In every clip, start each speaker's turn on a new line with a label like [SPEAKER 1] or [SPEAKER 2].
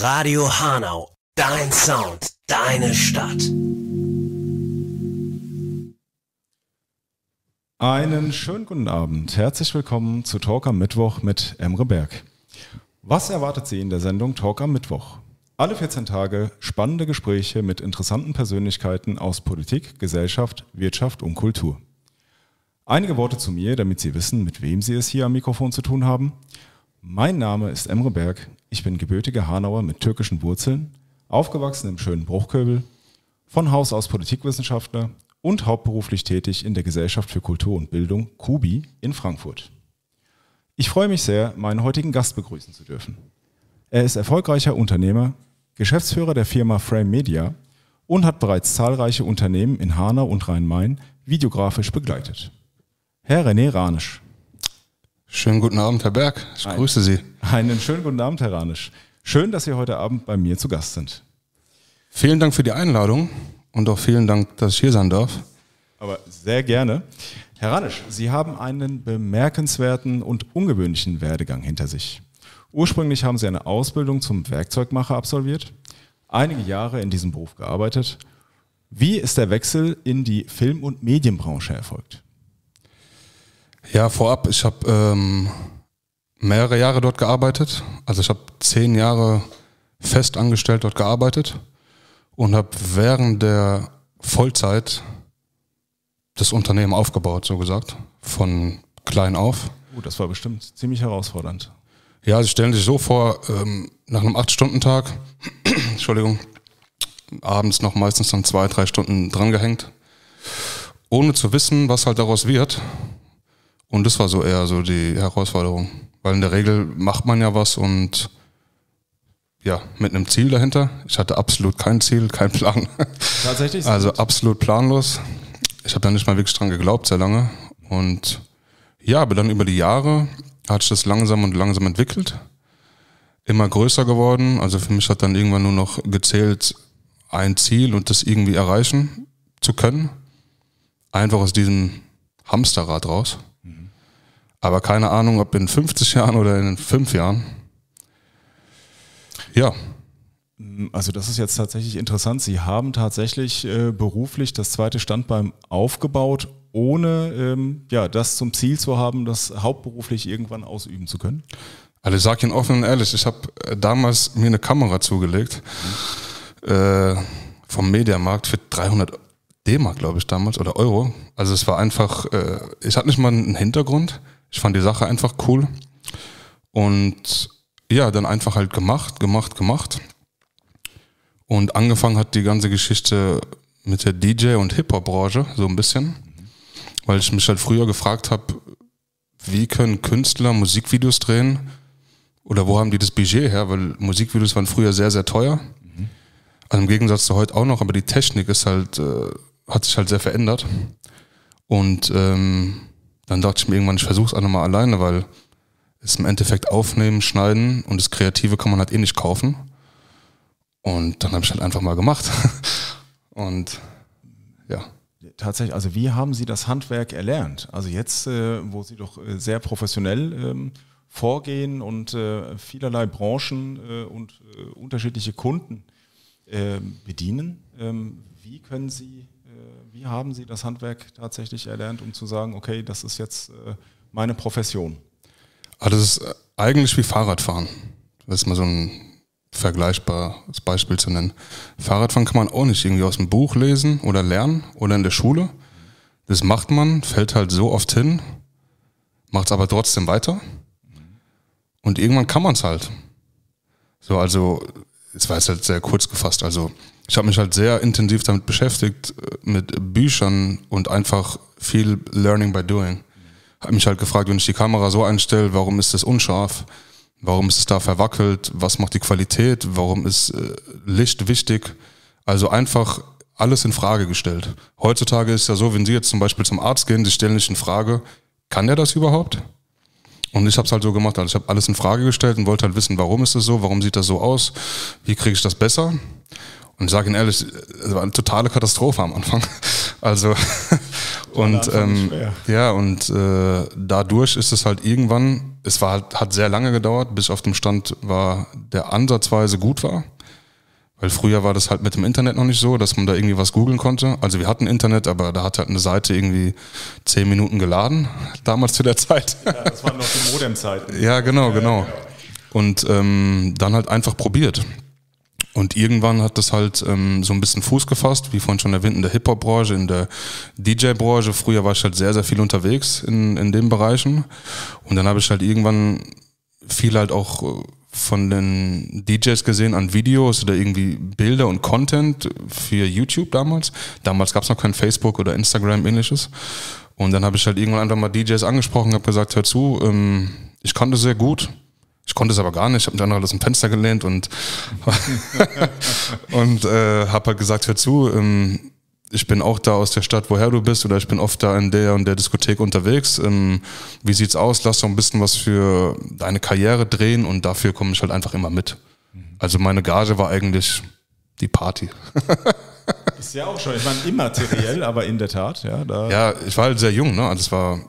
[SPEAKER 1] Radio Hanau, dein Sound, deine Stadt. Einen schönen guten Abend. Herzlich willkommen zu Talk am Mittwoch mit Emre Berg. Was erwartet Sie in der Sendung Talk am Mittwoch? Alle 14 Tage spannende Gespräche mit interessanten Persönlichkeiten aus Politik, Gesellschaft, Wirtschaft und Kultur. Einige Worte zu mir, damit Sie wissen, mit wem Sie es hier am Mikrofon zu tun haben. Mein Name ist Emre Berg. Ich bin gebürtiger Hanauer mit türkischen Wurzeln, aufgewachsen im schönen Bruchköbel, von Haus aus Politikwissenschaftler und hauptberuflich tätig in der Gesellschaft für Kultur und Bildung KUBI in Frankfurt. Ich freue mich sehr, meinen heutigen Gast begrüßen zu dürfen. Er ist erfolgreicher Unternehmer, Geschäftsführer der Firma Frame Media und hat bereits zahlreiche Unternehmen in Hanau und Rhein-Main videografisch begleitet. Herr René Ranisch, Schönen guten Abend, Herr Berg. Ich Ein, grüße Sie. Einen schönen guten Abend, Herr Ranisch. Schön, dass Sie heute Abend bei mir zu Gast sind. Vielen Dank für die Einladung
[SPEAKER 2] und auch vielen Dank, dass ich hier sein darf.
[SPEAKER 1] Aber sehr gerne. Herr Ranisch, Sie haben einen bemerkenswerten und ungewöhnlichen Werdegang hinter sich. Ursprünglich haben Sie eine Ausbildung zum Werkzeugmacher absolviert, einige Jahre in diesem Beruf gearbeitet. Wie ist der Wechsel in die Film- und Medienbranche erfolgt?
[SPEAKER 2] Ja, vorab, ich habe ähm, mehrere Jahre dort gearbeitet. Also ich habe zehn Jahre fest angestellt dort gearbeitet und habe während der Vollzeit das Unternehmen aufgebaut, so gesagt, von klein auf.
[SPEAKER 1] Uh, das war bestimmt ziemlich herausfordernd.
[SPEAKER 2] Ja, also Sie stellen sich so vor, ähm, nach einem acht stunden tag Entschuldigung, abends noch meistens dann zwei, drei Stunden drangehängt, ohne zu wissen, was halt daraus wird. Und das war so eher so die Herausforderung. Weil in der Regel macht man ja was und ja, mit einem Ziel dahinter. Ich hatte absolut kein Ziel, keinen Plan. Tatsächlich? Also absolut planlos. Ich habe da nicht mal wirklich dran geglaubt, sehr lange. Und ja, aber dann über die Jahre hat sich das langsam und langsam entwickelt. Immer größer geworden. Also für mich hat dann irgendwann nur noch gezählt, ein Ziel und das irgendwie erreichen zu können. Einfach aus diesem Hamsterrad raus.
[SPEAKER 1] Aber keine Ahnung, ob in 50 Jahren oder in 5 Jahren. Ja. Also das ist jetzt tatsächlich interessant. Sie haben tatsächlich äh, beruflich das zweite Standbein aufgebaut, ohne ähm, ja, das zum Ziel zu haben, das hauptberuflich irgendwann ausüben zu können. Also ich sage Ihnen offen und ehrlich, ich habe
[SPEAKER 2] äh, damals mir eine Kamera zugelegt äh, vom Mediamarkt für 300 D-Mark, glaube ich, damals oder Euro. Also es war einfach, äh, ich hatte nicht mal einen Hintergrund. Ich fand die Sache einfach cool. Und ja, dann einfach halt gemacht, gemacht, gemacht. Und angefangen hat die ganze Geschichte mit der DJ- und Hip-Hop-Branche, so ein bisschen. Weil ich mich halt früher gefragt habe, wie können Künstler Musikvideos drehen? Oder wo haben die das Budget her? Weil Musikvideos waren früher sehr, sehr teuer. Mhm. Also im Gegensatz zu heute auch noch, aber die Technik ist halt, äh, hat sich halt sehr verändert. Und ähm, dann dachte ich mir irgendwann, ich versuche es auch nochmal alleine, weil es im Endeffekt aufnehmen, schneiden und das Kreative kann man halt eh nicht kaufen. Und dann habe ich halt einfach mal gemacht. und
[SPEAKER 1] ja. Tatsächlich, also wie haben Sie das Handwerk erlernt? Also jetzt, äh, wo Sie doch äh, sehr professionell ähm, vorgehen und äh, vielerlei Branchen und unterschiedliche Kunden bedienen, ähm, wie können Sie wie haben Sie das Handwerk tatsächlich erlernt, um zu sagen, okay, das ist jetzt äh, meine Profession?
[SPEAKER 2] Also das ist äh, eigentlich wie Fahrradfahren. Das ist mal so ein vergleichbares Beispiel zu nennen. Fahrradfahren kann man auch nicht irgendwie aus dem Buch lesen oder lernen oder in der Schule. Das macht man, fällt halt so oft hin, macht es aber trotzdem weiter. Und irgendwann kann man es halt. So, also, es war jetzt halt sehr kurz gefasst. Also, ich habe mich halt sehr intensiv damit beschäftigt, äh, mit Büchern und einfach viel Learning by Doing. Habe mich halt gefragt, wenn ich die Kamera so einstelle, warum ist es unscharf? Warum ist es da verwackelt? Was macht die Qualität? Warum ist äh, Licht wichtig? Also einfach alles in Frage gestellt. Heutzutage ist ja so, wenn Sie jetzt zum Beispiel zum Arzt gehen, Sie stellen nicht in Frage, kann der das überhaupt? Und ich habe es halt so gemacht, also ich habe alles in Frage gestellt und wollte halt wissen, warum ist es so, warum sieht das so aus, wie kriege ich das besser? Und ich sage Ihnen ehrlich, es war eine totale Katastrophe am Anfang. Also und ähm, ja, und äh, dadurch ist es halt irgendwann, es war halt, hat sehr lange gedauert, bis ich auf dem Stand war, der ansatzweise gut war. Weil früher war das halt mit dem Internet noch nicht so, dass man da irgendwie was googeln konnte. Also wir hatten Internet, aber da hat halt eine Seite irgendwie zehn Minuten geladen, damals zu der Zeit.
[SPEAKER 1] Ja, das waren noch die Modem-Zeiten. ja,
[SPEAKER 2] genau, genau. Und ähm, dann halt einfach probiert. Und irgendwann hat das halt ähm, so ein bisschen Fuß gefasst, wie vorhin schon erwähnt, in der Hip-Hop-Branche, in der DJ-Branche. Früher war ich halt sehr, sehr viel unterwegs in, in den Bereichen. Und dann habe ich halt irgendwann viel halt auch äh, von den DJs gesehen an Videos oder irgendwie Bilder und Content für YouTube damals. Damals gab es noch kein Facebook oder Instagram ähnliches. Und dann habe ich halt irgendwann einfach mal DJs angesprochen, habe gesagt, hör zu, ähm, ich kann das sehr gut ich konnte es aber gar nicht, ich habe mich einfach aus dem Fenster gelehnt und, und äh, habe halt gesagt, hör zu, ähm, ich bin auch da aus der Stadt, woher du bist, oder ich bin oft da in der und der Diskothek unterwegs. Ähm, wie sieht's aus? Lass doch ein bisschen was für deine Karriere drehen und dafür komme ich halt einfach immer mit. Mhm. Also meine Gage war eigentlich die Party.
[SPEAKER 1] ist ja auch schon, ich meine immateriell, aber in der Tat, ja. Da ja,
[SPEAKER 2] ich war halt sehr jung, ne? Also es war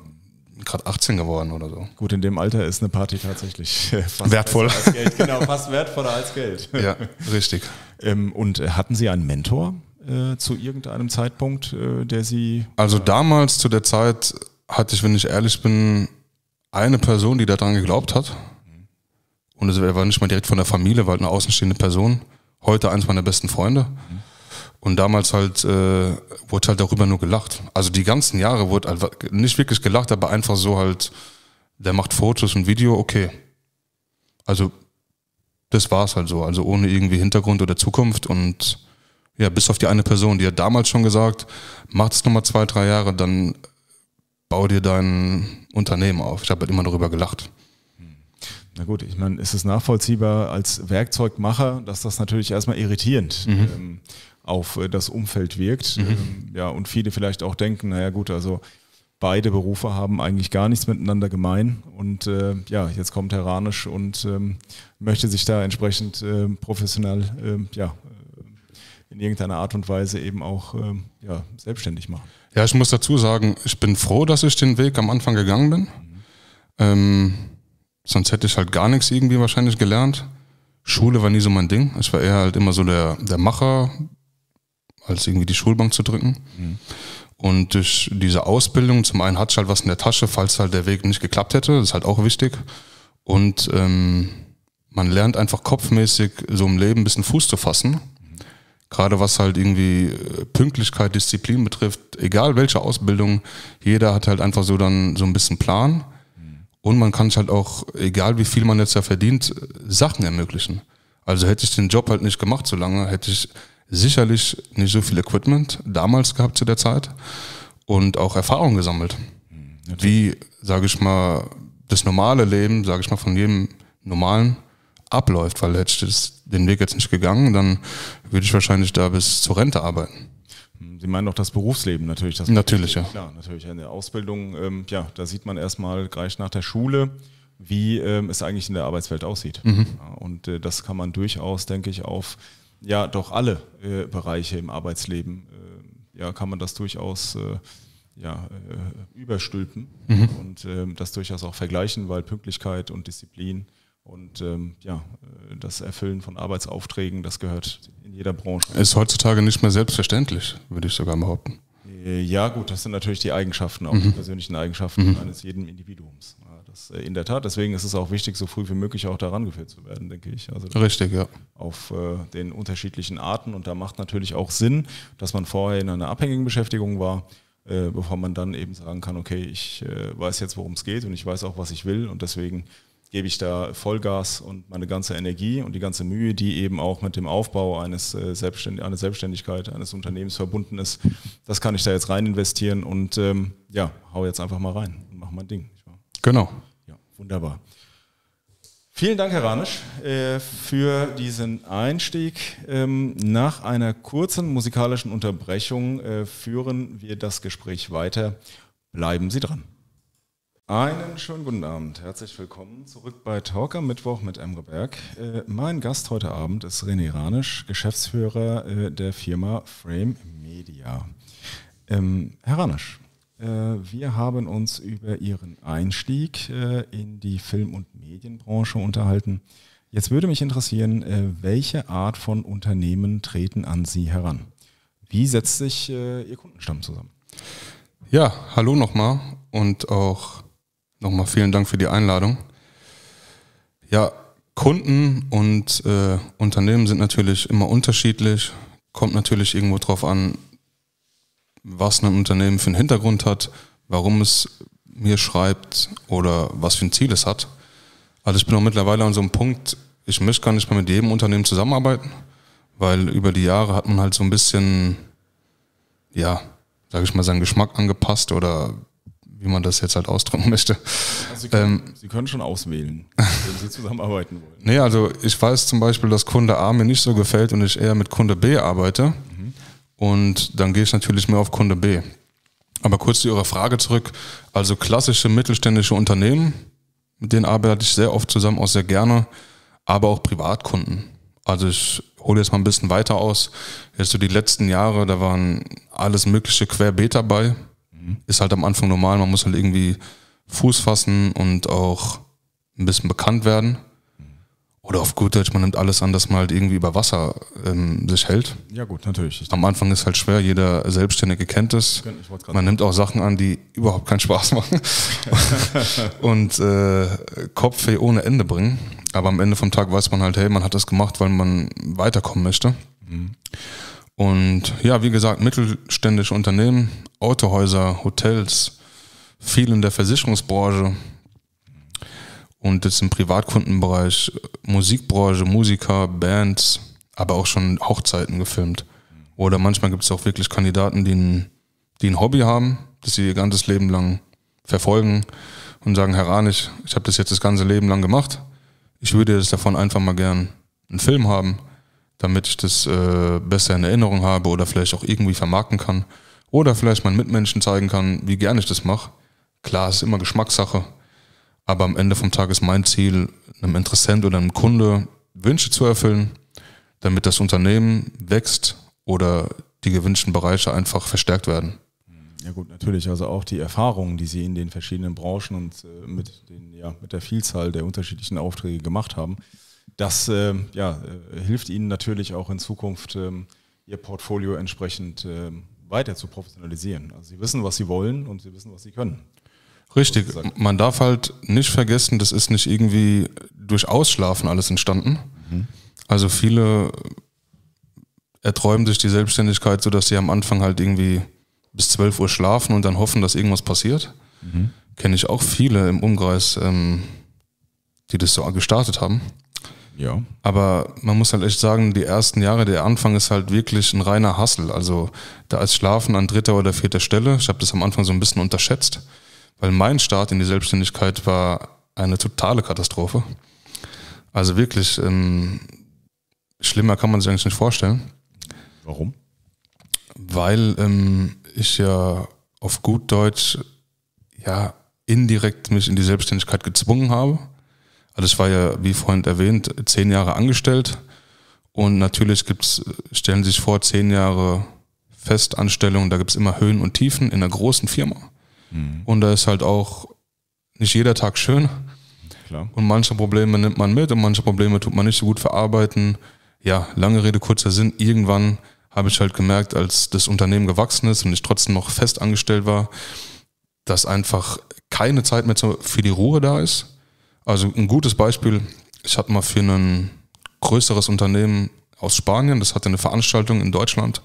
[SPEAKER 1] gerade 18 geworden oder so. Gut, in dem Alter ist eine Party tatsächlich äh, fast wertvoll. Genau, fast wertvoller als Geld. Ja, richtig. Ähm, und äh, hatten Sie einen Mentor äh, zu irgendeinem Zeitpunkt, äh, der Sie. Also äh, damals zu der Zeit hatte ich, wenn ich ehrlich
[SPEAKER 2] bin, eine Person, die daran geglaubt hat. Und er war nicht mal direkt von der Familie, weil halt eine außenstehende Person. Heute eins meiner besten Freunde. Mhm und damals halt äh, wurde halt darüber nur gelacht. Also die ganzen Jahre wurde halt nicht wirklich gelacht, aber einfach so halt, der macht Fotos und Video, okay. Also das war es halt so. Also ohne irgendwie Hintergrund oder Zukunft und ja, bis auf die eine Person, die hat damals schon gesagt, mach es nochmal zwei, drei Jahre, dann bau dir dein Unternehmen auf. Ich habe halt immer darüber gelacht.
[SPEAKER 1] Na gut, ich meine, ist es nachvollziehbar als Werkzeugmacher, dass das natürlich erstmal irritierend. Mhm. Ähm, auf äh, das Umfeld wirkt. Mhm. Ähm, ja, und viele vielleicht auch denken, naja gut, also beide Berufe haben eigentlich gar nichts miteinander gemein. Und äh, ja, jetzt kommt Herr Ranisch und ähm, möchte sich da entsprechend ähm, ähm, äh, professionell äh, ja, in irgendeiner Art und Weise eben auch ja, selbstständig machen.
[SPEAKER 2] Ja, ich muss dazu sagen, ich bin froh, dass ich den Weg am Anfang gegangen bin. Mhm. Ähm, sonst hätte ich halt gar nichts irgendwie wahrscheinlich gelernt. Schule war nie so mein Ding. Ich war eher halt immer so der, der Macher, als irgendwie die Schulbank zu drücken. Mhm. Und durch diese Ausbildung, zum einen hatte ich halt was in der Tasche, falls halt der Weg nicht geklappt hätte, das ist halt auch wichtig. Und ähm, man lernt einfach kopfmäßig so im Leben ein bisschen Fuß zu fassen. Gerade was halt irgendwie äh, Pünktlichkeit, Disziplin betrifft, egal welche Ausbildung, jeder hat halt einfach so dann so ein bisschen Plan. Und man kann sich halt auch, egal wie viel man jetzt ja verdient, Sachen ermöglichen. Also hätte ich den Job halt nicht gemacht so lange, hätte ich sicherlich nicht so viel Equipment damals gehabt zu der Zeit und auch Erfahrung gesammelt. Mhm. Wie, sage ich mal, das normale Leben, sage ich mal, von jedem normalen abläuft, weil hätte ich den Weg jetzt nicht gegangen, dann würde ich wahrscheinlich da bis zur Rente arbeiten.
[SPEAKER 1] Mhm. Sie meinen doch das Berufsleben natürlich. Das natürlich, ja. Klar, natürlich. eine Ausbildung, ähm, ja, da sieht man erstmal gleich nach der Schule, wie ähm, es eigentlich in der Arbeitswelt aussieht. Mhm. Ja, und äh, das kann man durchaus, denke ich, auf ja doch alle äh, Bereiche im Arbeitsleben, äh, ja, kann man das durchaus äh, ja, äh, überstülpen mhm. und ähm, das durchaus auch vergleichen, weil Pünktlichkeit und Disziplin und ähm, ja, äh, das Erfüllen von Arbeitsaufträgen, das gehört in jeder Branche.
[SPEAKER 2] Ist heutzutage nicht mehr selbstverständlich, würde ich sogar behaupten.
[SPEAKER 1] Äh, ja, gut, das sind natürlich die Eigenschaften, auch mhm. die persönlichen Eigenschaften mhm. eines jeden Individuums. Ne? ist äh, in der Tat, deswegen ist es auch wichtig, so früh wie möglich auch daran geführt zu werden, denke ich. Also Richtig, ja. Auf äh, den unterschiedlichen Arten und da macht natürlich auch Sinn, dass man vorher in einer abhängigen Beschäftigung war, äh, bevor man dann eben sagen kann, okay, ich äh, weiß jetzt, worum es geht und ich weiß auch, was ich will und deswegen gebe ich da Vollgas und meine ganze Energie und die ganze Mühe, die eben auch mit dem Aufbau eines äh, Selbstständ einer Selbstständigkeit, eines Unternehmens verbunden ist, das kann ich da jetzt rein investieren und ähm, ja, hau jetzt einfach mal rein und mach mein Ding. Genau. Wunderbar. Vielen Dank, Herr Ranisch, äh, für diesen Einstieg. Ähm, nach einer kurzen musikalischen Unterbrechung äh, führen wir das Gespräch weiter. Bleiben Sie dran. Einen schönen guten Abend. Herzlich willkommen zurück bei Talk am Mittwoch mit Emre Berg. Äh, mein Gast heute Abend ist René Ranisch, Geschäftsführer der Firma Frame Media. Ähm, Herr Ranisch, äh, wir haben uns über Ihren Einstieg äh, in die Film- und Medienbranche unterhalten. Jetzt würde mich interessieren, äh, welche Art von Unternehmen treten an Sie heran? Wie setzt sich Ihr Kundenstamm zusammen? Ja, hallo nochmal und auch
[SPEAKER 2] nochmal vielen Dank für die Einladung. Ja, Kunden und äh, Unternehmen sind natürlich immer unterschiedlich. Kommt natürlich irgendwo drauf an, was ein Unternehmen für einen Hintergrund hat, warum es mir schreibt oder was für ein Ziel es hat. Also ich bin auch mittlerweile an so einem Punkt, ich möchte gar nicht mehr mit jedem Unternehmen zusammenarbeiten, weil über die Jahre hat man halt so ein bisschen, ja, sage ich mal, seinen Geschmack angepasst oder wie man das jetzt halt ausdrücken möchte. Also Sie, können, ähm,
[SPEAKER 1] Sie, können, schon auswählen, wenn Sie zusammenarbeiten wollen.
[SPEAKER 2] Nee, also ich weiß zum Beispiel, dass Kunde A mir nicht so gefällt und ich eher mit Kunde B arbeite. Und dann gehe ich natürlich mehr auf Kunde B. Aber kurz zu Ihrer Frage zurück. Also klassische mittelständische Unternehmen, mit denen arbeite ich sehr oft zusammen, auch sehr gerne, aber auch Privatkunden. Also ich hole jetzt mal ein bisschen weiter aus. Jetzt so die letzten Jahre, da waren alles mögliche querbeet dabei. Mhm. Ist halt am Anfang normal, man muss halt irgendwie Fuß fassen und auch ein bisschen bekannt werden. Oder auf gut Deutsch, man nimmt alles an, dass man halt irgendwie über Wasser ähm, sich hält. Ja gut, natürlich. Am Anfang ist halt schwer, jeder Selbstständige kennt es. Man nimmt auch Sachen an, die überhaupt keinen Spaß machen und äh, Kopfweh ohne Ende bringen. Aber am Ende vom Tag weiß man halt, hey, man hat das gemacht, weil man weiterkommen möchte. Mhm. Und ja, wie gesagt, mittelständische Unternehmen, Autohäuser, Hotels, viel in der Versicherungsbranche, und jetzt im Privatkundenbereich, Musikbranche, Musiker, Bands, aber auch schon Hochzeiten gefilmt. Oder manchmal gibt es auch wirklich Kandidaten, die ein, die ein Hobby haben, das sie ihr ganzes Leben lang verfolgen und sagen, Herr Ranich, ich habe das jetzt das ganze Leben lang gemacht. Ich würde jetzt davon einfach mal gern einen Film haben, damit ich das äh, besser in Erinnerung habe oder vielleicht auch irgendwie vermarkten kann. Oder vielleicht meinen Mitmenschen zeigen kann, wie gern ich das mache. Klar, es ist immer Geschmackssache. Aber am Ende vom Tag ist mein Ziel, einem Interessent oder einem Kunde Wünsche zu erfüllen, damit das Unternehmen wächst oder die gewünschten Bereiche einfach verstärkt werden.
[SPEAKER 1] Ja gut, natürlich. Also auch die Erfahrungen, die Sie in den verschiedenen Branchen und äh, mit, den, ja, mit der Vielzahl der unterschiedlichen Aufträge gemacht haben, das ähm, äh, ja, hilft Ihnen natürlich auch in Zukunft, äh, Ihr Portfolio entsprechend äh, weiter zu professionalisieren. Also Sie wissen, was Sie wollen und Sie wissen, was Sie können.
[SPEAKER 2] Richtig, man darf halt nicht vergessen, das ist nicht irgendwie durch Ausschlafen alles entstanden. Mhm. Also viele erträumen sich die Selbstständigkeit so, dass sie am Anfang halt irgendwie bis 12 Uhr schlafen und dann hoffen, dass irgendwas passiert. Mhm. Kenne ich auch viele im Umkreis, ähm, die das so gestartet haben. Ja. Aber man muss halt echt sagen, die ersten Jahre, der Anfang ist halt wirklich ein reiner Hassel. Also da ist Schlafen an dritter oder vierter Stelle. Ich habe das am Anfang so ein bisschen unterschätzt. Weil mein Start in die Selbstständigkeit war eine totale Katastrophe. Also wirklich, ähm, schlimmer kann man sich eigentlich nicht vorstellen. Warum? Weil ähm, ich ja auf gut Deutsch ja indirekt mich in die Selbstständigkeit gezwungen habe. Also ich war ja, wie vorhin erwähnt, zehn Jahre angestellt und natürlich gibt's, stellen Sie sich vor, zehn Jahre Festanstellung, da gibt es immer Höhen und Tiefen in einer großen Firma. Mhm. Und da ist halt auch nicht jeder Tag schön. Klar. Und manche Probleme nimmt man mit und manche Probleme tut man nicht so gut verarbeiten. Ja, lange Rede, kurzer Sinn. Irgendwann habe ich halt gemerkt, als das Unternehmen gewachsen ist und ich trotzdem noch fest angestellt war, dass einfach keine Zeit mehr für die Ruhe da ist. Also ein gutes Beispiel, ich hatte mal für ein größeres Unternehmen aus Spanien, das hatte eine Veranstaltung in Deutschland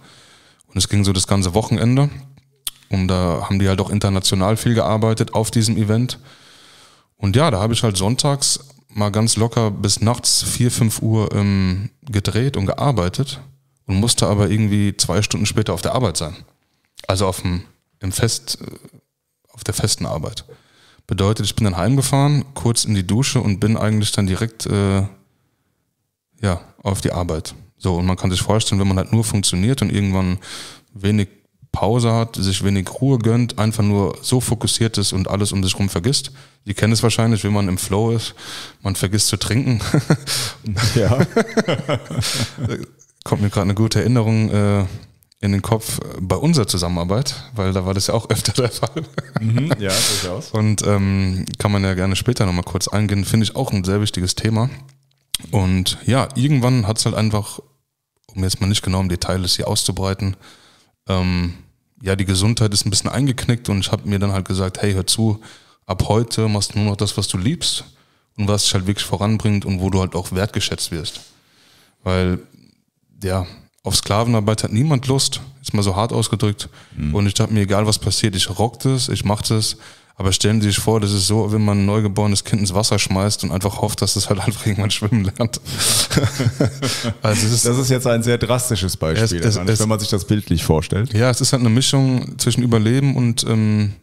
[SPEAKER 2] und es ging so das ganze Wochenende. Und da haben die halt auch international viel gearbeitet auf diesem Event. Und ja, da habe ich halt sonntags mal ganz locker bis nachts 4, 5 Uhr ähm, gedreht und gearbeitet und musste aber irgendwie zwei Stunden später auf der Arbeit sein. Also auf dem im Fest, äh, auf der festen Arbeit. Bedeutet, ich bin dann heimgefahren, kurz in die Dusche und bin eigentlich dann direkt äh, ja, auf die Arbeit. So, und man kann sich vorstellen, wenn man halt nur funktioniert und irgendwann wenig Pause hat, sich wenig Ruhe gönnt, einfach nur so fokussiert ist und alles um sich rum vergisst. Sie kennen es wahrscheinlich, wenn man im Flow ist, man vergisst zu trinken. ja. Kommt mir gerade eine gute Erinnerung äh, in den Kopf äh, bei unserer Zusammenarbeit, weil da war das ja auch öfter der Fall. Mhm, ja, durchaus. Und ähm, kann man ja gerne später nochmal kurz eingehen, finde ich auch ein sehr wichtiges Thema. Und ja, irgendwann hat es halt einfach, um jetzt mal nicht genau im Detail das hier auszubreiten, ähm, ja, die Gesundheit ist ein bisschen eingeknickt und ich habe mir dann halt gesagt, hey, hör zu, ab heute machst du nur noch das, was du liebst und was dich halt wirklich voranbringt und wo du halt auch wertgeschätzt wirst. Weil, ja, auf Sklavenarbeit hat niemand Lust, jetzt mal so hart ausgedrückt. Mhm. Und ich dachte mir, egal was passiert, ich rock das, ich mach das aber stellen Sie sich vor, das ist so, wenn man ein neugeborenes Kind ins Wasser schmeißt und einfach hofft, dass es das halt einfach irgendwann schwimmen lernt.
[SPEAKER 1] also ist, das ist jetzt ein sehr drastisches Beispiel, es, es, es, wenn man sich das bildlich vorstellt. Ja, es ist halt eine Mischung zwischen Überleben und ähm,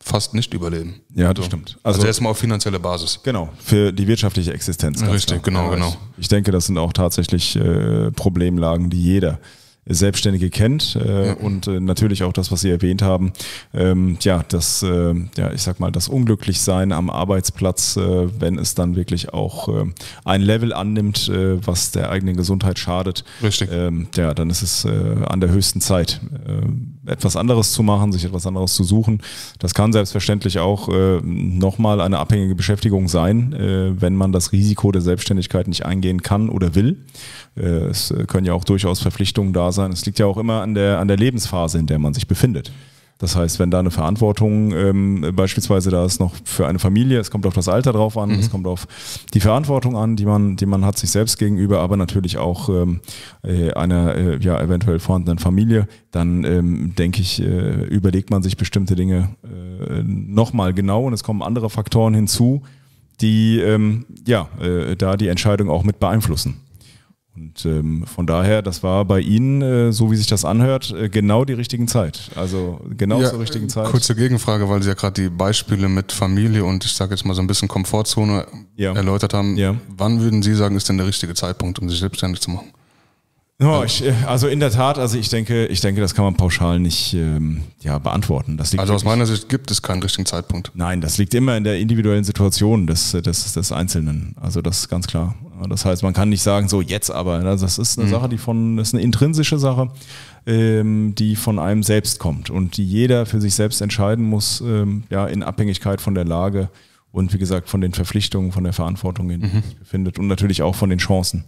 [SPEAKER 2] fast nicht überleben.
[SPEAKER 1] Ja, das also, stimmt. Also, also
[SPEAKER 2] erstmal auf finanzielle Basis. Genau,
[SPEAKER 1] für die wirtschaftliche Existenz. Richtig, klar. genau, Aber genau. Ich, ich, denke, das sind auch tatsächlich äh, Problemlagen, die jeder Selbstständige kennt äh, und äh, natürlich auch das, was Sie erwähnt haben, ähm, ja, das, äh, ja, ich sag mal, das Unglücklichsein am Arbeitsplatz, äh, wenn es dann wirklich auch äh, ein Level annimmt, äh, was der eigenen Gesundheit schadet, Richtig. Ähm, ja, dann ist es an der höchsten Zeit etwas anderes zu machen, sich etwas anderes zu suchen. Das kann selbstverständlich auch äh, nochmal eine abhängige Beschäftigung sein, äh, wenn man das Risiko der Selbstständigkeit nicht eingehen kann oder will. Äh, es können ja auch durchaus Verpflichtungen da sein. Es liegt ja auch immer an der, an der Lebensphase, in der man sich befindet. Das heißt, wenn da eine Verantwortung ähm, beispielsweise da ist noch für eine Familie, es kommt auf das Alter drauf an, mhm. es kommt auf die Verantwortung an, die man, die man hat sich selbst gegenüber, aber natürlich auch ähm, äh, einer äh, ja eventuell vorhandenen Familie, dann ähm, denke ich, äh, überlegt man sich bestimmte Dinge äh, nochmal genau und es kommen andere Faktoren hinzu, die ähm, ja äh, da die Entscheidung auch mit beeinflussen. Und ähm, von daher, das war bei Ihnen, äh, so wie sich das anhört, äh, genau die richtigen Zeit. Also genau ja, zur richtigen äh, Zeit. Kurze Gegenfrage, weil Sie ja gerade die Beispiele mit Familie
[SPEAKER 2] und ich sage jetzt mal so ein bisschen Komfortzone ja. erläutert haben. Ja. Wann würden Sie sagen, ist denn der richtige Zeitpunkt, um sich selbstständig zu machen?
[SPEAKER 1] Ja, ich, äh, also in der Tat, also ich denke, ich denke, das kann man pauschal nicht ähm, ja, beantworten. also aus meiner Sicht gibt es keinen richtigen Zeitpunkt. Nein, das liegt immer in der individuellen Situation des, äh, des, des Einzelnen. Also das ist ganz klar. Das heißt, man kann nicht sagen, so jetzt aber. Ne? Das ist eine mhm. Sache, die von, das ist eine intrinsische Sache, ähm, die von einem selbst kommt und die jeder für sich selbst entscheiden muss, ähm, ja, in Abhängigkeit von der Lage und wie gesagt von den Verpflichtungen, von der Verantwortung, in der mhm. sich befindet und natürlich auch von den Chancen,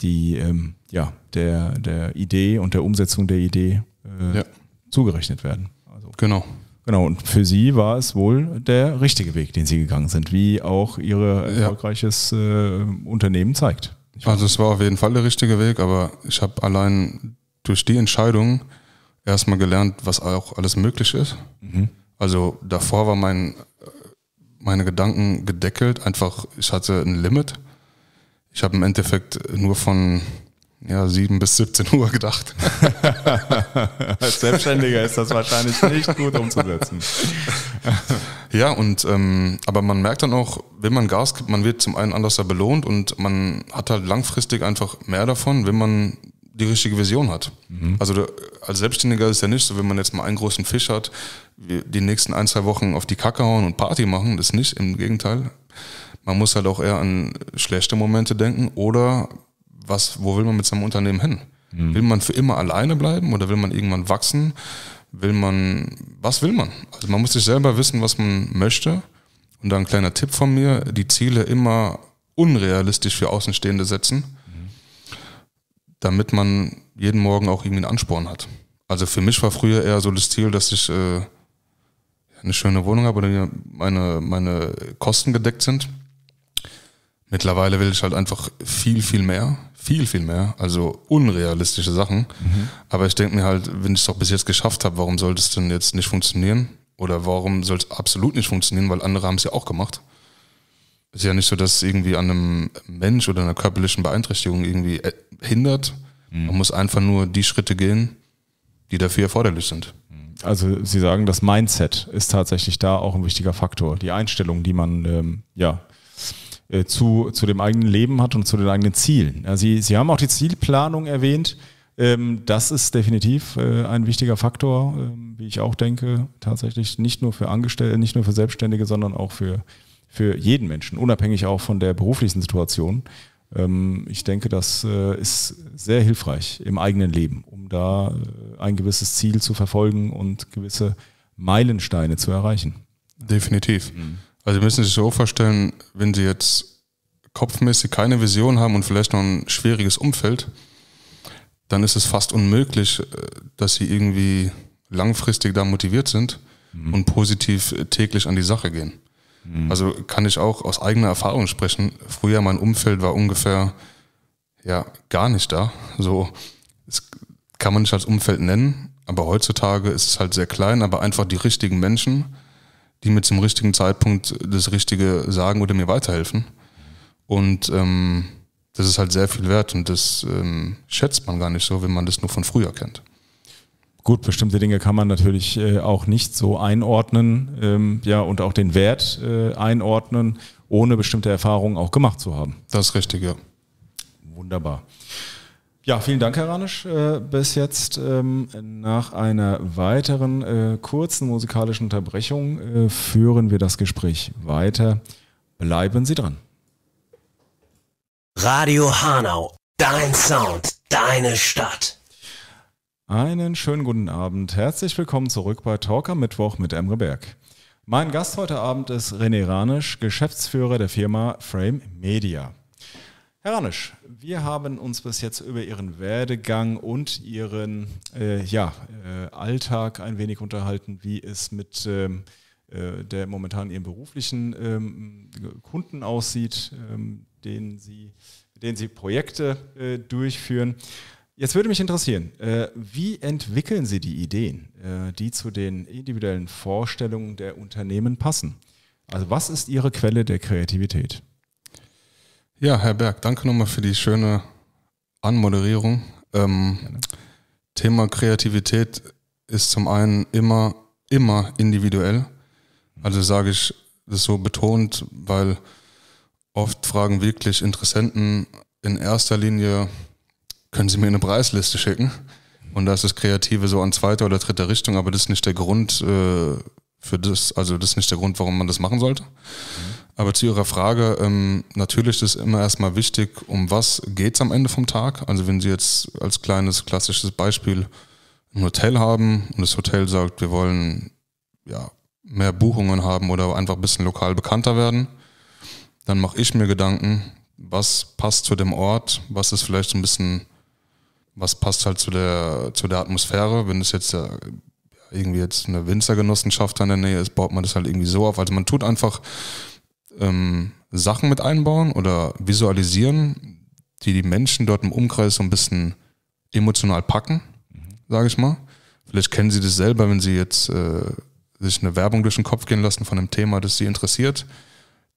[SPEAKER 1] die ähm, ja, der, der Idee und der Umsetzung der Idee äh, ja. zugerechnet werden. Also. Genau. Genau, und für sie war es wohl der richtige Weg, den sie gegangen sind, wie auch ihr erfolgreiches ja. äh, Unternehmen zeigt. Ich also
[SPEAKER 2] es war auf jeden Fall der richtige Weg, aber ich habe allein durch die Entscheidung erstmal gelernt, was auch alles möglich ist. Mhm. Also davor war mein, meine Gedanken gedeckelt, einfach ich hatte ein Limit. Ich habe im Endeffekt nur von ja, 7 bis 17 Uhr gedacht.
[SPEAKER 1] Als Selbstständiger ist das wahrscheinlich nicht gut umzusetzen.
[SPEAKER 2] ja, und ähm, aber man merkt dann auch, wenn man Gas gibt, man wird zum einen anders belohnt und man hat halt langfristig einfach mehr davon, wenn man die richtige Vision hat. Mhm. Also als Selbstständiger ist ja nicht so, wenn man jetzt mal einen großen Fisch hat, die nächsten ein, zwei Wochen auf die Kacke hauen und Party machen, das nicht, im Gegenteil. Man muss halt auch eher an schlechte Momente denken oder was, wo will man mit seinem Unternehmen hin? Mhm. Will man für immer alleine bleiben oder will man irgendwann wachsen? Will man, was will man? Also man muss sich selber wissen, was man möchte. Und da ein kleiner Tipp von mir, die Ziele immer unrealistisch für Außenstehende setzen, mhm. damit man jeden Morgen auch irgendwie einen Ansporn hat. Also für mich war früher eher so das Ziel, dass ich äh, eine schöne Wohnung habe oder meine, meine Kosten gedeckt sind. Mittlerweile will ich halt einfach viel, viel mehr. Viel, viel mehr. Also unrealistische Sachen. Mhm. Aber ich denke mir halt, wenn ich es doch bis jetzt geschafft habe, warum sollte es denn jetzt nicht funktionieren? Oder warum soll es absolut nicht funktionieren? Weil andere haben es ja auch gemacht. Ist ja nicht so, dass es irgendwie an einem Mensch oder einer körperlichen Beeinträchtigung
[SPEAKER 1] irgendwie äh, hindert. Mhm. Man muss einfach nur die Schritte gehen, die dafür erforderlich sind. Mhm. Also Sie sagen, das Mindset ist tatsächlich da auch ein wichtiger Faktor. Die Einstellung, die man ähm, ja äh, zu, zu dem eigenen Leben hat und zu den eigenen Zielen. Ja, Sie, Sie haben auch die Zielplanung erwähnt. Ähm, das ist definitiv äh, ein wichtiger Faktor, ähm, wie ich auch denke, tatsächlich nicht nur für Angestellte, nicht nur für Selbstständige, sondern auch für, für jeden Menschen, unabhängig auch von der beruflichen Situation. Ähm, ich denke, das äh, ist sehr hilfreich im eigenen Leben, um da äh, ein gewisses Ziel zu verfolgen und gewisse Meilensteine zu erreichen. Definitiv. Mhm.
[SPEAKER 2] Also Sie müssen sich so vorstellen, wenn Sie jetzt kopfmäßig keine Vision haben und vielleicht noch ein schwieriges Umfeld, dann ist es fast unmöglich, äh, dass Sie irgendwie langfristig da motiviert sind mhm. und positiv täglich an die Sache gehen. Mhm. Also kann ich auch aus eigener Erfahrung sprechen. Früher mein Umfeld war ungefähr ja gar nicht da. So es kann man nicht als Umfeld nennen, aber heutzutage ist es halt sehr klein, aber einfach die richtigen Menschen die mir zum richtigen Zeitpunkt das Richtige sagen oder mir weiterhelfen. Und ähm, das ist halt sehr viel
[SPEAKER 1] wert und das ähm, schätzt man gar nicht so, wenn man das nur von früher kennt. Gut, bestimmte Dinge kann man natürlich äh, auch nicht so einordnen, ähm, ja, und auch den Wert äh, einordnen, ohne bestimmte Erfahrungen auch gemacht zu haben. Das ist richtig, ja. Wunderbar. Ja, vielen Dank, Herr Ranisch. Äh, bis jetzt ähm, nach einer weiteren äh, kurzen musikalischen Unterbrechung äh, führen wir das Gespräch weiter. Bleiben Sie dran. Radio Hanau, dein Sound, deine Stadt. Einen schönen guten Abend. Herzlich willkommen zurück bei Talk am Mittwoch mit Emre Berg. Mein Gast heute Abend ist René Ranisch, Geschäftsführer der Firma Frame Media. Herr Ranisch, wir haben uns bis jetzt über Ihren Werdegang und Ihren äh, ja, äh, Alltag ein wenig unterhalten, wie es mit ähm, äh, der momentan Ihren beruflichen ähm, Kunden aussieht, ähm, denen Sie, mit denen Sie Projekte äh, durchführen. Jetzt würde mich interessieren, äh, wie entwickeln Sie die Ideen, äh, die zu den individuellen Vorstellungen der Unternehmen passen? Also was ist Ihre Quelle der Kreativität?
[SPEAKER 2] Ja, Herr Berg, danke nochmal für die schöne Anmoderierung. Ähm, Thema Kreativität ist zum einen immer, immer individuell. Also sage ich das so betont, weil oft fragen wirklich Interessenten in erster Linie, können Sie mir eine Preisliste schicken? Und das ist Kreative so an zweiter oder dritter Richtung, aber das ist nicht der Grund äh, für das, also das ist nicht der Grund, warum man das machen sollte. Mhm. Aber zu Ihrer Frage, ähm, natürlich ist immer erstmal wichtig, um was geht es am Ende vom Tag. Also wenn Sie jetzt als kleines klassisches Beispiel ein Hotel haben und das Hotel sagt, wir wollen ja, mehr Buchungen haben oder einfach ein bisschen lokal bekannter werden, dann mache ich mir Gedanken, was passt zu dem Ort, was ist vielleicht so ein bisschen, was passt halt zu der, zu der Atmosphäre. Wenn es jetzt äh, irgendwie jetzt eine Winzergenossenschaft in der Nähe ist, baut man das halt irgendwie so auf. Also man tut einfach ähm, Sachen mit einbauen oder visualisieren, die die Menschen dort im Umkreis so ein bisschen emotional packen, mhm. sage ich mal. Vielleicht kennen sie das selber, wenn sie jetzt äh, sich eine Werbung durch den Kopf gehen lassen von einem Thema, das sie interessiert.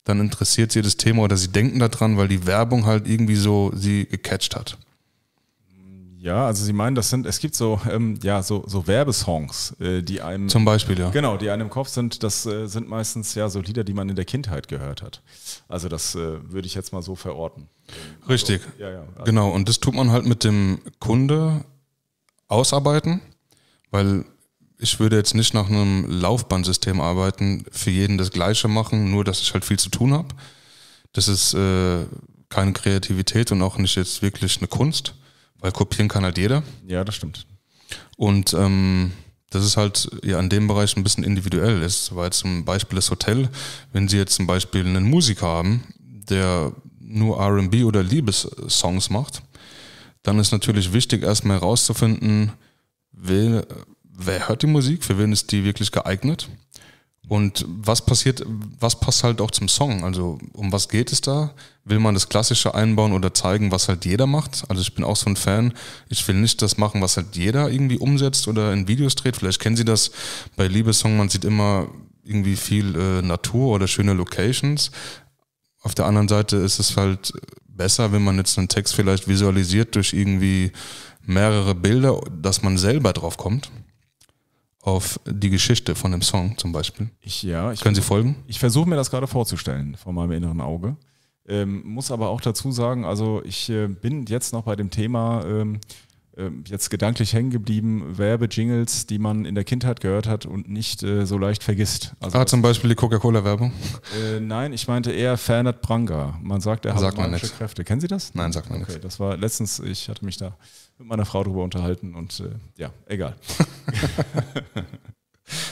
[SPEAKER 2] Dann interessiert sie das Thema oder sie denken daran, weil die Werbung halt irgendwie so sie gecatcht hat.
[SPEAKER 1] Ja, also Sie meinen, das sind, es gibt so, ähm, ja, so, so Werbesongs, äh, die einem. Zum Beispiel, ja. Genau, die einem im Kopf sind. Das äh, sind meistens ja so Lieder, die man in der Kindheit gehört hat. Also das äh, würde ich jetzt mal so verorten. Also, Richtig. Also, ja, ja, also genau,
[SPEAKER 2] und das tut man halt mit dem Kunde ausarbeiten, weil ich würde jetzt nicht nach einem Laufbahnsystem arbeiten, für jeden das Gleiche machen, nur dass ich halt viel zu tun habe. Das ist äh, keine Kreativität und auch nicht jetzt wirklich eine Kunst. Weil kopieren kann halt jeder. Ja, das stimmt. Und ähm, das ist halt ja in dem Bereich ein bisschen individuell ist, weil zum Beispiel das Hotel, wenn Sie jetzt zum Beispiel einen Musiker haben, der nur RB oder Liebessongs macht, dann ist natürlich wichtig, erstmal herauszufinden, wer, wer hört die Musik, für wen ist die wirklich geeignet und was passiert, was passt halt auch zum Song? Also um was geht es da? Will man das Klassische einbauen oder zeigen, was halt jeder macht? Also ich bin auch so ein Fan. Ich will nicht das machen, was halt jeder irgendwie umsetzt oder in Videos dreht. Vielleicht kennen Sie das bei Liebesong. man sieht immer irgendwie viel äh, Natur oder schöne Locations. Auf der anderen Seite ist es halt besser, wenn man jetzt einen Text vielleicht visualisiert durch irgendwie mehrere Bilder, dass man selber drauf kommt
[SPEAKER 1] auf die Geschichte von dem Song zum Beispiel. Ich, ja, ich Können Sie folgen? Ich versuche mir das gerade vorzustellen vor meinem inneren Auge. Ähm, muss aber auch dazu sagen, also ich äh, bin jetzt noch bei dem Thema ähm, äh, jetzt gedanklich hängen geblieben, Werbejingles, die man in der Kindheit gehört hat und nicht äh, so leicht vergisst. Also ah, zum Beispiel die Coca-Cola-Werbung? Äh, nein, ich meinte eher Fernand Pranga. Man sagt, er hat magische Kräfte. Kennen Sie das? Nein, sagt man okay, nicht. Okay, das war letztens, ich hatte mich da mit meiner Frau darüber unterhalten und äh, ja, egal.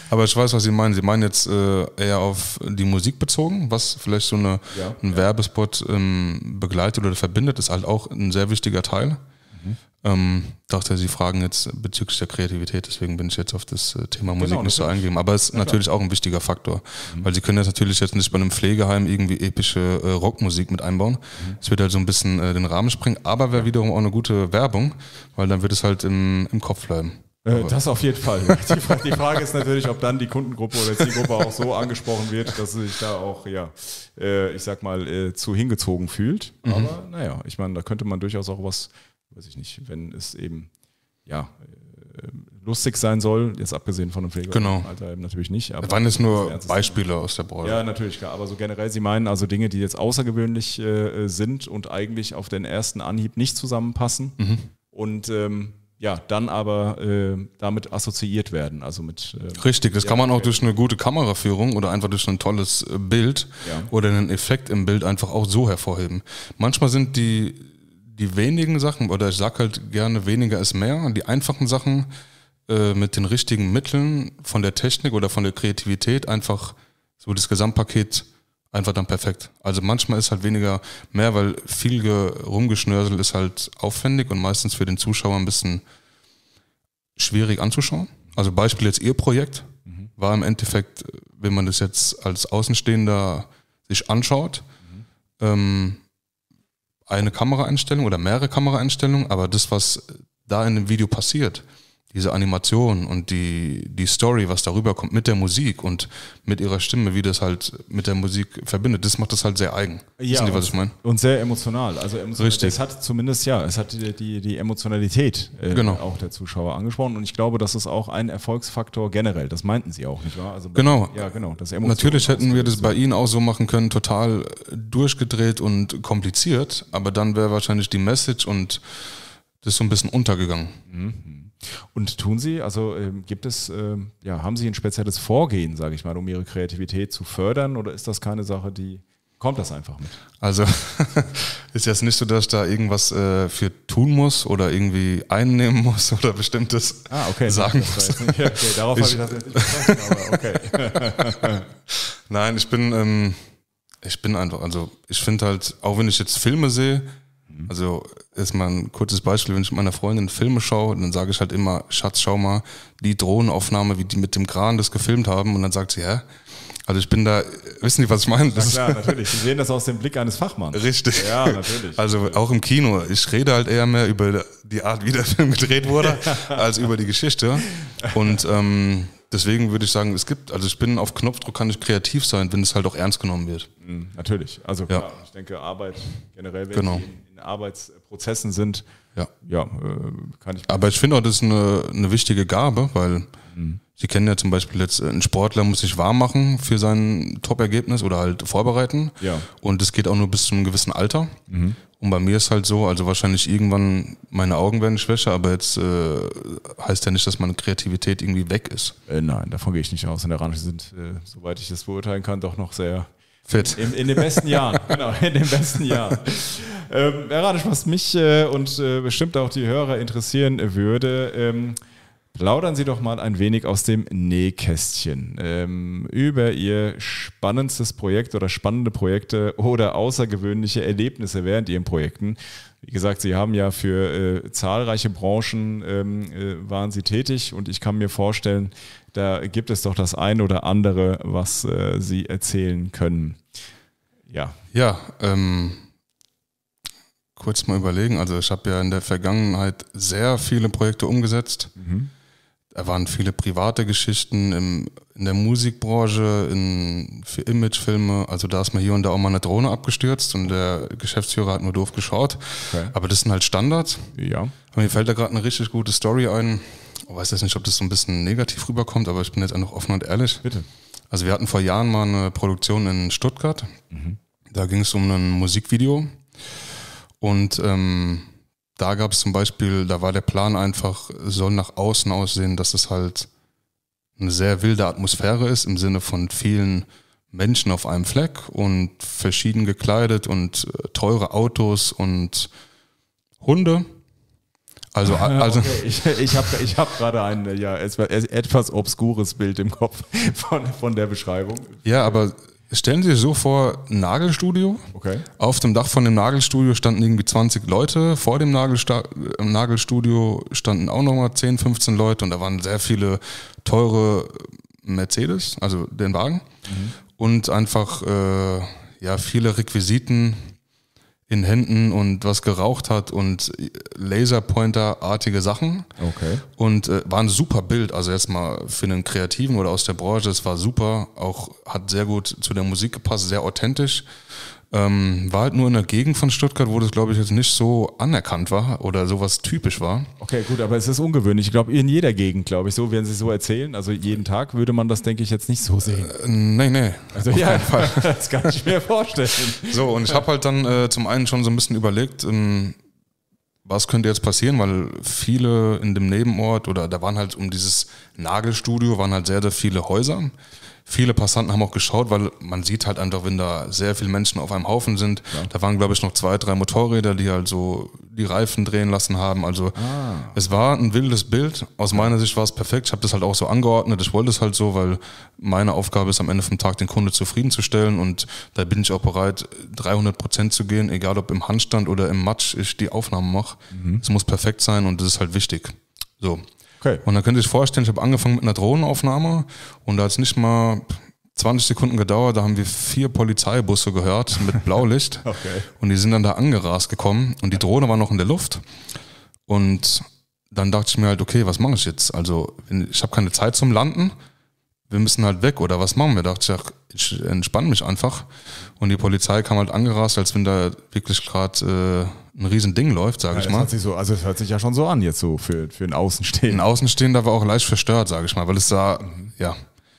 [SPEAKER 2] Aber ich weiß, was Sie meinen. Sie meinen jetzt äh, eher auf die Musik bezogen, was vielleicht so eine, ja, ein ja. Werbespot ähm, begleitet oder verbindet, ist halt auch ein sehr wichtiger Teil. Ähm, dachte, Sie fragen jetzt bezüglich der Kreativität, deswegen bin ich jetzt auf das äh, Thema genau, Musik genau, nicht so eingegeben. Aber es ist ja, natürlich klar. auch ein wichtiger Faktor, mhm. weil Sie können jetzt natürlich jetzt nicht bei einem Pflegeheim irgendwie epische äh, Rockmusik mit einbauen. Mhm. Es mhm. wird halt so ein bisschen äh, den Rahmen springen, aber wäre wiederum auch eine gute Werbung, weil dann wird es halt im, im Kopf bleiben.
[SPEAKER 1] Äh, das auf jeden Fall. Die, die, Frage ist natürlich, ob dann die Kundengruppe oder die Gruppe auch so angesprochen wird, dass sie sich da auch, ja, äh, ich sag mal, äh, zu hingezogen fühlt. Mhm. Aber naja, ich meine, da könnte man durchaus auch was weiß ich nicht, wenn es eben ja äh, lustig sein soll, jetzt abgesehen von einem Pflege genau. Alter eben natürlich nicht. Aber Wann ist nur Beispiele Thema. aus der Branche? Ja, natürlich, klar. Aber so generell, Sie meinen also Dinge, die jetzt außergewöhnlich äh, sind und eigentlich auf den ersten Anhieb nicht zusammenpassen mhm. und ähm, ja, dann aber äh, damit assoziiert werden. Also mit, äh, Richtig, das kann man auch durch
[SPEAKER 2] eine gute Kameraführung oder einfach durch ein tolles äh, Bild ja. oder einen Effekt im Bild einfach auch so hervorheben. Manchmal sind die die wenigen Sachen, oder ich sag halt gerne, weniger ist mehr, die einfachen Sachen äh, mit den richtigen Mitteln von der Technik oder von der Kreativität einfach so das Gesamtpaket einfach dann perfekt. Also manchmal ist halt weniger mehr, weil viel rumgeschnörselt ist halt aufwendig und meistens für den Zuschauer ein bisschen schwierig anzuschauen. Also Beispiel jetzt ihr Projekt mhm. war im Endeffekt, äh, wenn man das jetzt als Außenstehender sich anschaut, mhm. ähm, eine Kameraeinstellung oder mehrere Kameraeinstellungen, aber das, was da in dem Video passiert, diese Animation und die, die Story, was darüber kommt, mit der Musik und mit ihrer Stimme, wie das halt mit der Musik verbindet, das macht das halt sehr eigen. Ja, Wissen die, was ich meine?
[SPEAKER 1] Und sehr emotional. Also emotional, Richtig. es hat zumindest, ja, es hat die, die, die Emotionalität äh, genau. auch der Zuschauer angesprochen. Und ich glaube, das ist auch ein Erfolgsfaktor generell. Das meinten sie auch, nicht wahr? Also bei, genau. Ja, genau. Das Natürlich hätten wir das bei
[SPEAKER 2] ihnen auch so machen können, total äh, durchgedreht und kompliziert, aber dann wäre wahrscheinlich die Message und das ist so ein bisschen untergegangen.
[SPEAKER 1] Mhm. Und tun Sie, also äh, gibt es, äh, ja, haben Sie ein spezielles Vorgehen, sage ich mal, um Ihre Kreativität zu fördern oder ist das keine Sache, die kommt das einfach mit?
[SPEAKER 2] Also ist jetzt nicht so, dass ich da irgendwas äh, für tun muss oder irgendwie einnehmen muss oder bestimmtes ah, okay, sagen muss. okay, darauf habe ich das jetzt nicht gesprochen, aber okay. Nein, ich bin, ähm, ich bin einfach, also ich finde halt, auch wenn ich jetzt Filme sehe, Mhm. Also ist mal ein kurzes Beispiel, wenn ich mit meiner Freundin Filme schaue, dann sage ich halt immer, Schatz, schau mal, die Drohnenaufnahme, wie die mit dem Kran das gefilmt haben. Und dann sagt sie, hä? Also ich bin da, wissen die, was ich meine? Ja, klar,
[SPEAKER 1] natürlich. Sie sehen das aus dem Blick eines Fachmanns. Richtig. Ja, natürlich.
[SPEAKER 2] Also auch im Kino. Ich rede halt eher mehr über die Art, wie der Film gedreht wurde, als über die Geschichte. Und ähm, Deswegen würde ich sagen, es gibt, also ich bin auf Knopfdruck kann ich kreativ sein, wenn es halt auch ernst genommen wird. Hm, natürlich. Also klar,
[SPEAKER 1] ich denke, Arbeit generell, wenn genau. in, in Arbeitsprozessen
[SPEAKER 2] sind, ja, ja äh, kann ich. Aber ich finde auch, das ist eine, eine wichtige Gabe, weil mhm. Sie kennen ja zum Beispiel jetzt, äh, ein Sportler muss sich warm machen für sein Top-Ergebnis oder halt vorbereiten. Ja. Und das geht auch nur bis zu einem gewissen Alter. Mhm. Und bei mir ist halt so, also wahrscheinlich irgendwann meine Augen werden schwächer, aber jetzt äh, heißt ja nicht, dass meine Kreativität irgendwie weg
[SPEAKER 1] ist. Äh, nein, davon gehe ich nicht aus. In der Ranische sind, äh, soweit ich das beurteilen kann, doch noch sehr Fit. In, in den besten Jahren. genau, in den besten Jahren. Ähm, Herr Radisch, was mich äh, und äh, bestimmt auch die Hörer interessieren würde, ähm, plaudern Sie doch mal ein wenig aus dem Nähkästchen ähm, über Ihr spannendstes Projekt oder spannende Projekte oder außergewöhnliche Erlebnisse während Ihren Projekten. Wie gesagt, Sie haben ja für äh, zahlreiche Branchen ähm, äh, waren Sie tätig und ich kann mir vorstellen, da gibt es doch das ein oder andere, was äh, Sie erzählen können. Ja. Ja, ähm, kurz mal überlegen. Also ich habe
[SPEAKER 2] ja in der Vergangenheit sehr viele Projekte umgesetzt. Mhm. Da waren viele private Geschichten im, in der Musikbranche, in, für Imagefilme. Also da ist mal hier und da auch mal eine Drohne abgestürzt und der Geschäftsführer hat nur doof geschaut. Okay. Aber das sind halt Standards. Ja. Aber mir fällt da gerade eine richtig gute Story ein. Ich oh, weiß jetzt nicht, ob das so ein bisschen negativ rüberkommt, aber ich bin jetzt einfach offen und ehrlich. Bitte. Also wir hatten vor Jahren mal eine Produktion in Stuttgart. Mhm. Da ging es um ein Musikvideo. Und ähm, da gab es zum Beispiel, da war der Plan einfach, soll nach außen aussehen, dass es halt eine sehr wilde Atmosphäre ist, im Sinne von vielen Menschen auf einem Fleck und verschieden gekleidet und äh, teure Autos und Hunde.
[SPEAKER 1] Also, also okay. ich, ich habe ich hab gerade ein ja, etwas obskures Bild im Kopf von, von der Beschreibung. Ja, aber Stellen Sie sich so vor,
[SPEAKER 2] ein Nagelstudio. Okay. Auf dem Dach von dem Nagelstudio standen irgendwie 20 Leute. Vor dem Nagelsta äh, Nagelstudio standen auch nochmal 10, 15 Leute und da waren sehr viele teure Mercedes, also den Wagen. Mhm. Und einfach äh, ja, viele Requisiten, in Händen und was geraucht hat und Laserpointer-artige Sachen. Okay. Und äh, war ein super Bild, also jetzt mal für einen Kreativen oder aus der Branche, es war super, auch hat sehr gut zu der Musik gepasst, sehr authentisch. Ähm, war halt nur in der Gegend von Stuttgart, wo das, glaube ich, jetzt nicht so anerkannt war
[SPEAKER 1] oder sowas typisch war. Okay, gut, aber es ist ungewöhnlich. Ich glaube, in jeder Gegend, glaube ich, so werden sie so erzählen. Also jeden Tag würde man das, denke ich, jetzt nicht so sehen. Äh, nee, nee. Also auf ja, Fall. das kann ich mir vorstellen. So, und ich habe
[SPEAKER 2] halt dann äh, zum einen schon so ein bisschen überlegt, ähm, was könnte jetzt passieren, weil viele in dem Nebenort oder da waren halt um dieses Nagelstudio, waren halt sehr, sehr viele Häuser. Viele Passanten haben auch geschaut, weil man sieht halt einfach, wenn da sehr viele Menschen auf einem Haufen sind. Ja. Da waren, glaube ich, noch zwei, drei Motorräder, die halt so die Reifen drehen lassen haben. Also ah. es war ein wildes Bild. Aus meiner Sicht war es perfekt. Ich habe das halt auch so angeordnet. Ich wollte es halt so, weil meine Aufgabe ist, am Ende vom Tag den Kunde zufriedenzustellen. Und da bin ich auch bereit, 300 Prozent zu gehen, egal ob im Handstand oder im Matsch ich die Aufnahmen mache. Mhm. Es muss perfekt sein und das ist halt wichtig. So. Okay. Und dann könnt ihr euch vorstellen, ich habe angefangen mit einer Drohnenaufnahme und da hat es nicht mal 20 Sekunden gedauert, da haben wir vier Polizeibusse gehört mit Blaulicht. okay. Und die sind dann da angerast gekommen und die Drohne war noch in der Luft. Und dann dachte ich mir halt, okay, was mache ich jetzt? Also ich habe keine Zeit zum Landen, wir müssen halt weg oder was machen wir? Da dachte ich, ach, ich entspanne mich einfach. Und die Polizei kam halt angerast, als wenn da wirklich gerade äh, ein Riesending läuft, sage ja, ich mal. Hört
[SPEAKER 1] sich so, also es hört sich ja schon so an jetzt so für, für einen Außenstehenden. Ein Außenstehender war auch leicht verstört, sage ich mal, weil
[SPEAKER 2] es da, ja.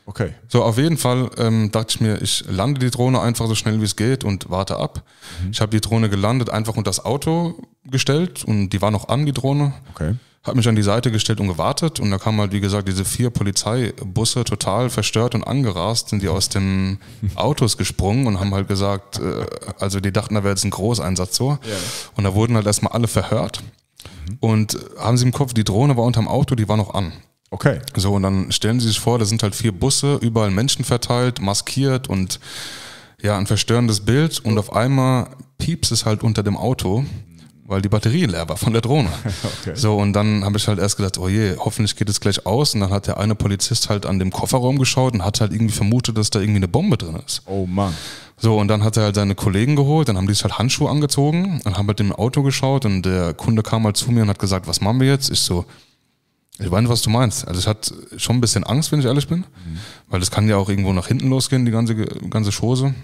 [SPEAKER 2] Okay. So, auf jeden Fall ähm, dachte ich mir, ich lande die Drohne einfach so schnell wie es geht und warte ab. Mhm. Ich habe die Drohne gelandet, einfach unter das Auto gestellt und die war noch an, die Drohne. Okay hat mich an die Seite gestellt und gewartet und da kamen halt, wie gesagt, diese vier Polizeibusse total verstört und angerast, sind die aus den Autos gesprungen und haben halt gesagt, äh, also die dachten, da wäre jetzt ein Großeinsatz so. Ja. Und da wurden halt erstmal alle verhört mhm. und äh, haben sie im Kopf, die Drohne war unterm Auto, die war noch an. Okay. So, und dann stellen Sie sich vor, da sind halt vier Busse, überall Menschen verteilt, maskiert und ja, ein verstörendes Bild und auf einmal piepst es halt unter dem Auto weil die Batterie leer war von der Drohne. Okay. So, und dann habe ich halt erst gedacht, oh je, hoffentlich geht es gleich aus. Und dann hat der eine Polizist halt an dem Kofferraum geschaut und hat halt irgendwie vermutet, dass da irgendwie eine Bombe drin ist. Oh Mann. So, und dann hat er halt seine Kollegen geholt, dann haben die sich halt Handschuhe angezogen und haben halt dem Auto geschaut und der Kunde kam halt zu mir und hat gesagt, was machen wir jetzt? Ich so, ich weiß nicht, was du meinst. Also ich hatte schon ein bisschen
[SPEAKER 1] Angst, wenn ich ehrlich bin, mhm. weil das kann ja auch irgendwo nach hinten losgehen, die ganze, ganze Chose.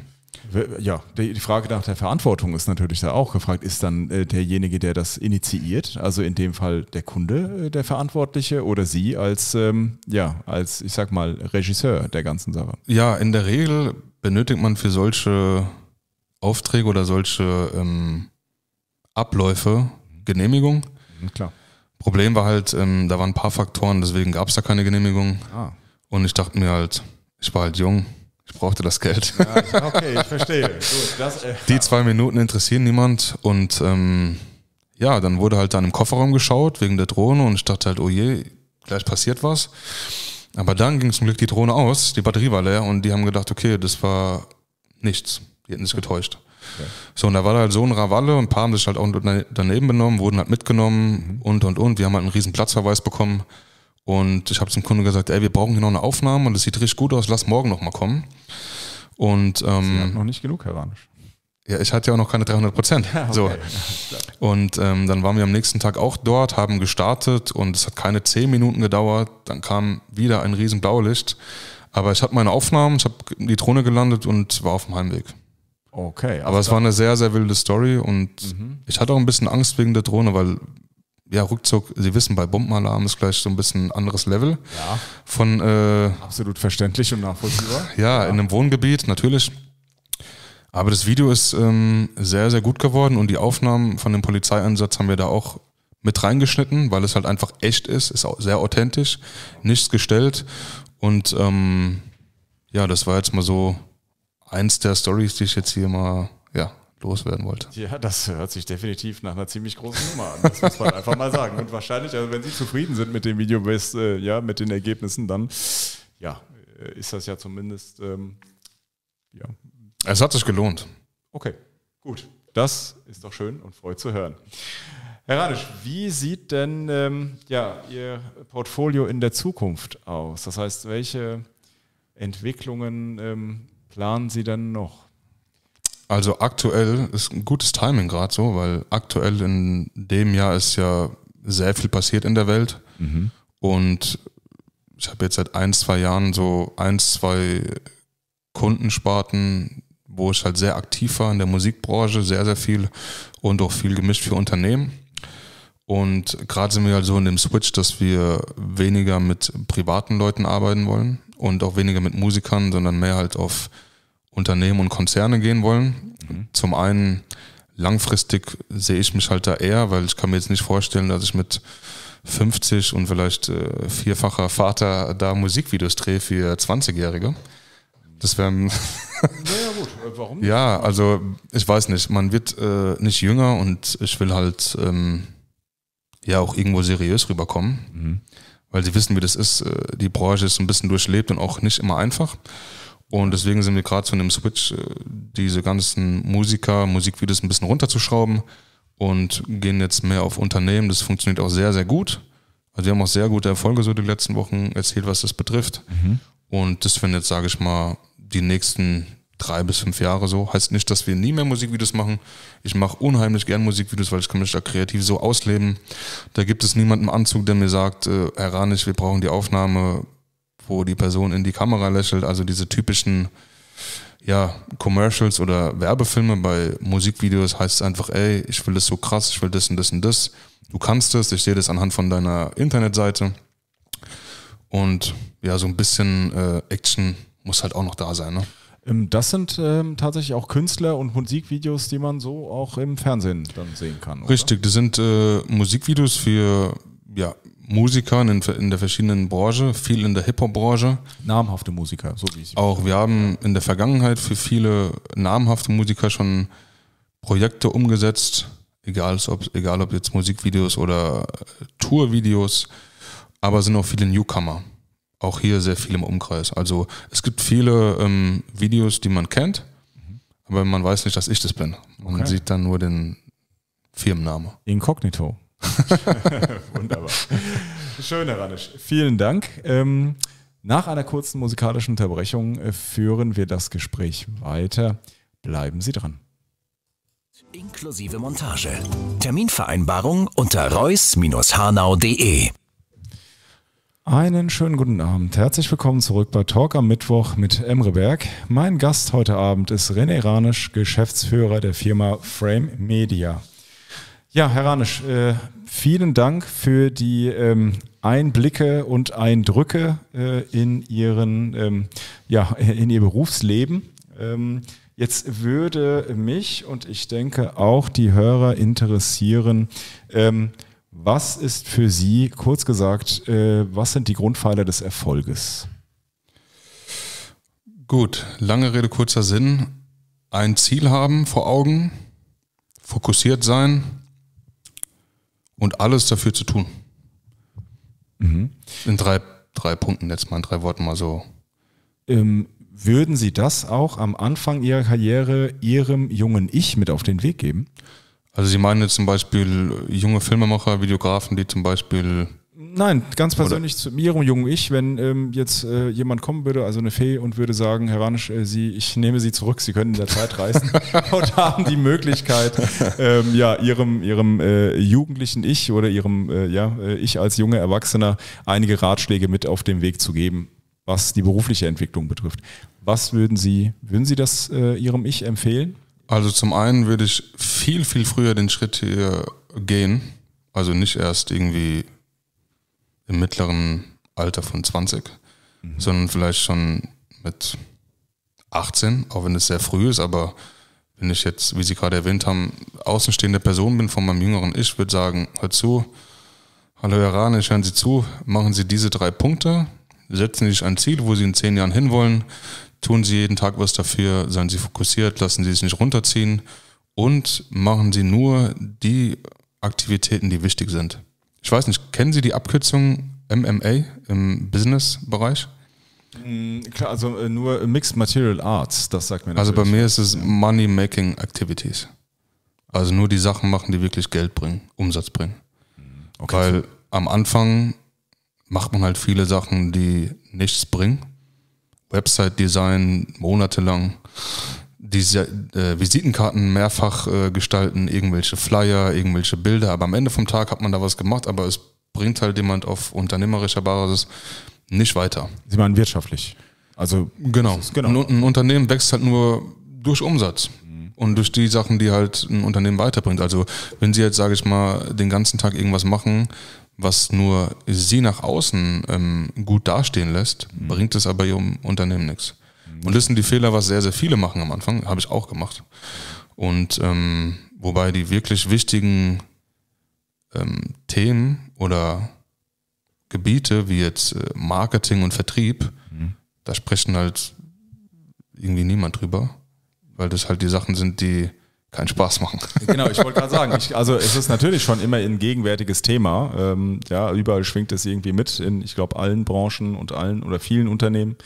[SPEAKER 1] Ja, die Frage nach der Verantwortung ist natürlich da auch gefragt. Ist dann äh, derjenige, der das initiiert, also in dem Fall der Kunde, äh, der Verantwortliche oder Sie als, ähm, ja, als, ich sag mal, Regisseur der ganzen Sache?
[SPEAKER 2] Ja, in der Regel benötigt man für solche Aufträge oder solche ähm, Abläufe Genehmigung. Mhm, klar. Problem war halt, ähm, da waren ein paar Faktoren, deswegen gab es da keine Genehmigung. Ah. Und ich dachte mir halt, ich war halt jung ich brauchte das Geld. Ja, okay, ich verstehe. Gut, das, äh, die zwei Minuten interessieren niemand und ähm, ja, dann wurde halt dann im Kofferraum geschaut wegen der Drohne und ich dachte halt, oh je, gleich passiert was. Aber dann ging zum Glück die Drohne aus, die Batterie war leer und die haben gedacht, okay, das war nichts. Die hätten sich getäuscht. Okay. So, und da war halt so ein Rawalle, ein paar haben sich halt auch daneben benommen, wurden halt mitgenommen mhm. und und und. Wir haben halt einen riesen Platzverweis bekommen. Und ich habe zum Kunden gesagt, ey, wir brauchen hier noch eine Aufnahme und es sieht richtig gut aus, lass morgen nochmal kommen. Und, ähm, Sie hatten ähm, noch nicht genug Herr Heranisch. Ja, ich hatte ja auch noch keine 300 Prozent. Ja, okay. so. Und ähm, dann waren wir am nächsten Tag auch dort, haben gestartet und es hat keine 10 Minuten gedauert. Dann kam wieder ein riesen Blaulicht. Aber ich hatte meine Aufnahmen, ich habe die Drohne gelandet und war auf dem Heimweg.
[SPEAKER 1] Okay. Also Aber es war eine
[SPEAKER 2] sehr, sehr wilde Story und mhm. ich hatte auch ein bisschen Angst wegen der Drohne, weil ja, ruckzuck, Sie wissen, bei Bombenalarm ist gleich so ein bisschen ein anderes Level. Ja. Von, äh, Absolut verständlich und nachvollziehbar. Ja, ja, in einem Wohngebiet, natürlich. Aber das Video ist ähm, sehr, sehr gut geworden und die Aufnahmen von dem Polizeieinsatz haben wir da auch mit reingeschnitten, weil es halt einfach echt ist, ist auch sehr authentisch, nichts gestellt. Und ähm, ja, das war jetzt mal so eins der Stories, die ich jetzt hier mal ja, loswerden wollte.
[SPEAKER 1] Ja, das hört sich definitiv nach einer ziemlich großen Nummer an. Das muss man einfach mal sagen. Und wahrscheinlich, also wenn Sie zufrieden sind mit dem Video, äh, ja, mit den Ergebnissen, dann ja, äh, ist das ja zumindest ähm, ja. Es hat sich gelohnt. Okay, gut. Das ist doch schön und freut zu hören. Herr Radisch, wie sieht denn ähm, ja, Ihr Portfolio in der Zukunft aus? Das heißt, welche Entwicklungen ähm, planen Sie denn noch?
[SPEAKER 2] Also aktuell ist ein gutes Timing gerade so, weil aktuell in dem Jahr ist ja sehr viel passiert in der Welt. Mhm. Und ich habe jetzt seit ein, zwei Jahren so ein, zwei Kundensparten, wo ich halt sehr aktiv war in der Musikbranche, sehr, sehr viel und auch viel gemischt für Unternehmen. Und gerade sind wir halt so in dem Switch, dass wir weniger mit privaten Leuten arbeiten wollen und auch weniger mit Musikern, sondern mehr halt auf Unternehmen und Konzerne gehen wollen. Mhm. Zum einen langfristig sehe ich mich halt da eher, weil ich kann mir jetzt nicht vorstellen, dass ich mit 50 und vielleicht äh, vierfacher Vater da Musikvideos drehe für 20-Jährige. Das wäre. ja, gut, warum? Nicht? Ja, also ich weiß nicht. Man wird äh, nicht jünger und ich will halt ähm, ja auch irgendwo seriös rüberkommen, mhm. weil sie wissen, wie das ist. Äh, die Branche ist ein bisschen durchlebt und auch nicht immer einfach. Und deswegen sind wir gerade zu einem Switch, äh, diese ganzen Musiker, Musikvideos ein bisschen runterzuschrauben und gehen jetzt mehr auf Unternehmen. Das funktioniert auch sehr, sehr gut. Also wir haben auch sehr gute Erfolge so die letzten Wochen erzählt, was das betrifft. Mhm. Und das werden jetzt, sage ich mal, die nächsten drei bis fünf Jahre so. Heißt nicht, dass wir nie mehr Musikvideos machen. Ich mache unheimlich gern Musikvideos, weil ich kann mich da kreativ so ausleben. Da gibt es niemanden im Anzug, der mir sagt, äh, Herr Ranich, wir brauchen die Aufnahme wo die Person in die Kamera lächelt, also diese typischen ja, Commercials oder Werbefilme, bei Musikvideos heißt es einfach, ey, ich will das so krass, ich will das und das und das. Du kannst es, ich sehe das anhand von deiner Internetseite. Und ja, so
[SPEAKER 1] ein bisschen äh, Action muss halt auch noch da sein. Ne? Ähm, das sind ähm, tatsächlich auch Künstler und Musikvideos, die man so auch im Fernsehen dann sehen kann. Richtig,
[SPEAKER 2] oder? das sind äh, Musikvideos für ja, Musiker in, in, der verschiedenen Branche, viel in der Hip-Hop-Branche.
[SPEAKER 1] Namhafte Musiker, so wie ich.
[SPEAKER 2] Auch wir haben in der Vergangenheit für viele namhafte Musiker schon Projekte umgesetzt, egal ob, egal ob jetzt Musikvideos oder äh, Tourvideos, aber sind auch viele Newcomer. Auch hier sehr viel im Umkreis. Also es gibt viele ähm, Videos, die man kennt, mhm. aber man weiß nicht, dass ich das bin. Man okay. sieht dann nur den Firmenname. Inkognito.
[SPEAKER 1] Wunderbar. Schön, Herr Ranisch. Vielen Dank. Ähm, nach einer kurzen musikalischen Unterbrechung äh, führen wir das Gespräch weiter. Bleiben Sie dran. Inklusive Montage. Terminvereinbarung unter reuß-hanau.de. Einen schönen guten Abend. Herzlich willkommen zurück bei Talk am Mittwoch mit Emre Berg. Mein Gast heute Abend ist René Ranisch, Geschäftsführer der Firma Frame Media. Ja, Herr Ranisch, äh, vielen Dank für die ähm, Einblicke und Eindrücke äh, in, Ihren, ähm, ja, in Ihr Berufsleben. Ähm, jetzt würde mich und ich denke auch die Hörer interessieren, ähm, was ist für Sie, kurz gesagt, äh, was sind die Grundpfeiler des Erfolges?
[SPEAKER 2] Gut, lange Rede, kurzer Sinn. Ein Ziel haben vor Augen, fokussiert sein,
[SPEAKER 1] und alles dafür zu tun. Mhm. In drei, drei Punkten jetzt mal, in drei Worten mal so. Ähm, würden Sie das auch am Anfang Ihrer Karriere Ihrem jungen Ich mit auf den Weg geben? Also Sie meinen jetzt zum Beispiel junge Filmemacher,
[SPEAKER 2] Videografen, die zum Beispiel
[SPEAKER 1] Nein, ganz persönlich Oder? zu Ihrem jungen Ich, wenn ähm, jetzt äh, jemand kommen würde, also eine Fee, und würde sagen, Herr Ranisch, äh, Sie, ich nehme Sie zurück, Sie können in der Zeit reisen und haben die Möglichkeit, ähm, ja, Ihrem, ihrem äh, jugendlichen Ich oder Ihrem äh, ja, äh, Ich als junger Erwachsener einige Ratschläge mit auf den Weg zu geben, was die berufliche Entwicklung betrifft. Was würden Sie, würden Sie das äh, Ihrem Ich empfehlen?
[SPEAKER 2] Also zum einen würde ich viel, viel früher den Schritt hier gehen. Also nicht erst irgendwie im mittleren Alter von 20, mhm. sondern vielleicht schon mit 18, auch wenn es sehr früh ist, aber wenn ich jetzt, wie Sie gerade erwähnt haben, außenstehende Person bin von meinem jüngeren Ich, würde sagen, hör zu, hallo Herr Rane, ich hören Sie zu, machen Sie diese drei Punkte, setzen Sie sich ein Ziel, wo Sie in zehn Jahren hinwollen, tun Sie jeden Tag was dafür, seien Sie fokussiert, lassen Sie es nicht runterziehen und machen Sie nur die Aktivitäten, die wichtig sind. Ich weiß nicht, kennen Sie die Abkürzung MMA im Business-Bereich?
[SPEAKER 1] Mm, klar, also äh, nur Mixed Material Arts, das sagt mir. Natürlich. Also bei mir
[SPEAKER 2] ist es Money Making Activities. Also nur die Sachen machen, die wirklich Geld bringen, Umsatz bringen. Mm, okay. Weil am Anfang macht man halt viele Sachen, die nichts bringen. Website-Design monatelang diese äh, Visitenkarten mehrfach äh, gestalten, irgendwelche Flyer, irgendwelche Bilder, aber am Ende vom Tag hat man da was gemacht, aber es bringt halt jemand auf unternehmerischer Basis nicht weiter. Sie
[SPEAKER 1] meinen wirtschaftlich. Also
[SPEAKER 2] genau. genau. Ein, ein, Unternehmen wächst halt nur durch Umsatz mhm. und durch die Sachen, die halt ein Unternehmen weiterbringt. Also wenn Sie jetzt, sage ich mal, den ganzen Tag irgendwas machen, was nur Sie nach außen ähm, gut dastehen lässt, mhm. bringt es aber Ihrem Unternehmen nichts. Und das sind die Fehler, was sehr, sehr viele machen am Anfang, habe ich auch gemacht. Und ähm, wobei die wirklich wichtigen ähm, Themen oder Gebiete wie jetzt äh, Marketing und Vertrieb, mhm. da sprechen halt irgendwie niemand drüber, weil das halt die Sachen sind,
[SPEAKER 1] die keinen Spaß machen. Genau, ich wollte gerade sagen, ich, also es ist natürlich schon immer ein gegenwärtiges Thema. Ähm, ja, überall schwingt es irgendwie mit in, ich glaube, allen Branchen und allen oder vielen Unternehmen.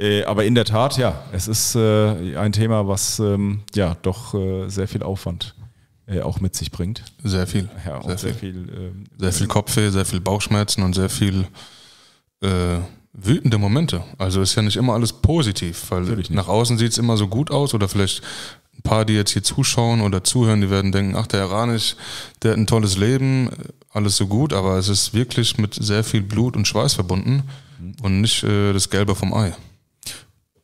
[SPEAKER 1] Äh, aber in der Tat, ja, es ist äh, ein Thema, was ähm, ja doch äh, sehr viel Aufwand äh, auch mit sich bringt. Sehr viel. Ja, sehr, sehr, viel. viel ähm,
[SPEAKER 2] sehr viel Kopfweh, sehr viel Bauchschmerzen und sehr viel äh, wütende Momente. Also ist ja nicht immer alles positiv, weil nach außen sieht es immer so gut aus oder vielleicht ein paar, die jetzt hier zuschauen oder zuhören, die werden denken, ach, der Iranisch, der hat ein tolles Leben, alles so gut, aber es ist wirklich mit sehr viel Blut und Schweiß verbunden mhm. und nicht
[SPEAKER 1] äh, das Gelbe vom Ei.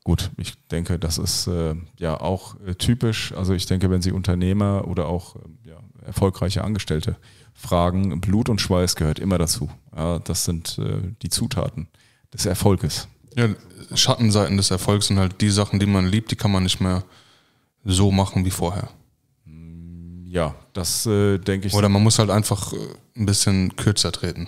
[SPEAKER 1] Gut, ich denke, das ist äh, ja auch äh, typisch. Also ich denke, wenn Sie Unternehmer oder auch äh, ja, erfolgreiche Angestellte fragen, Blut und Schweiß gehört immer dazu. Ja, das sind äh, die Zutaten des Erfolges.
[SPEAKER 2] Ja, Schattenseiten des Erfolgs sind halt die Sachen, die man liebt, die kann man nicht mehr so machen wie vorher.
[SPEAKER 1] Mm, ja, das äh, denke ich. Oder man muss
[SPEAKER 2] halt einfach äh, ein bisschen kürzer treten.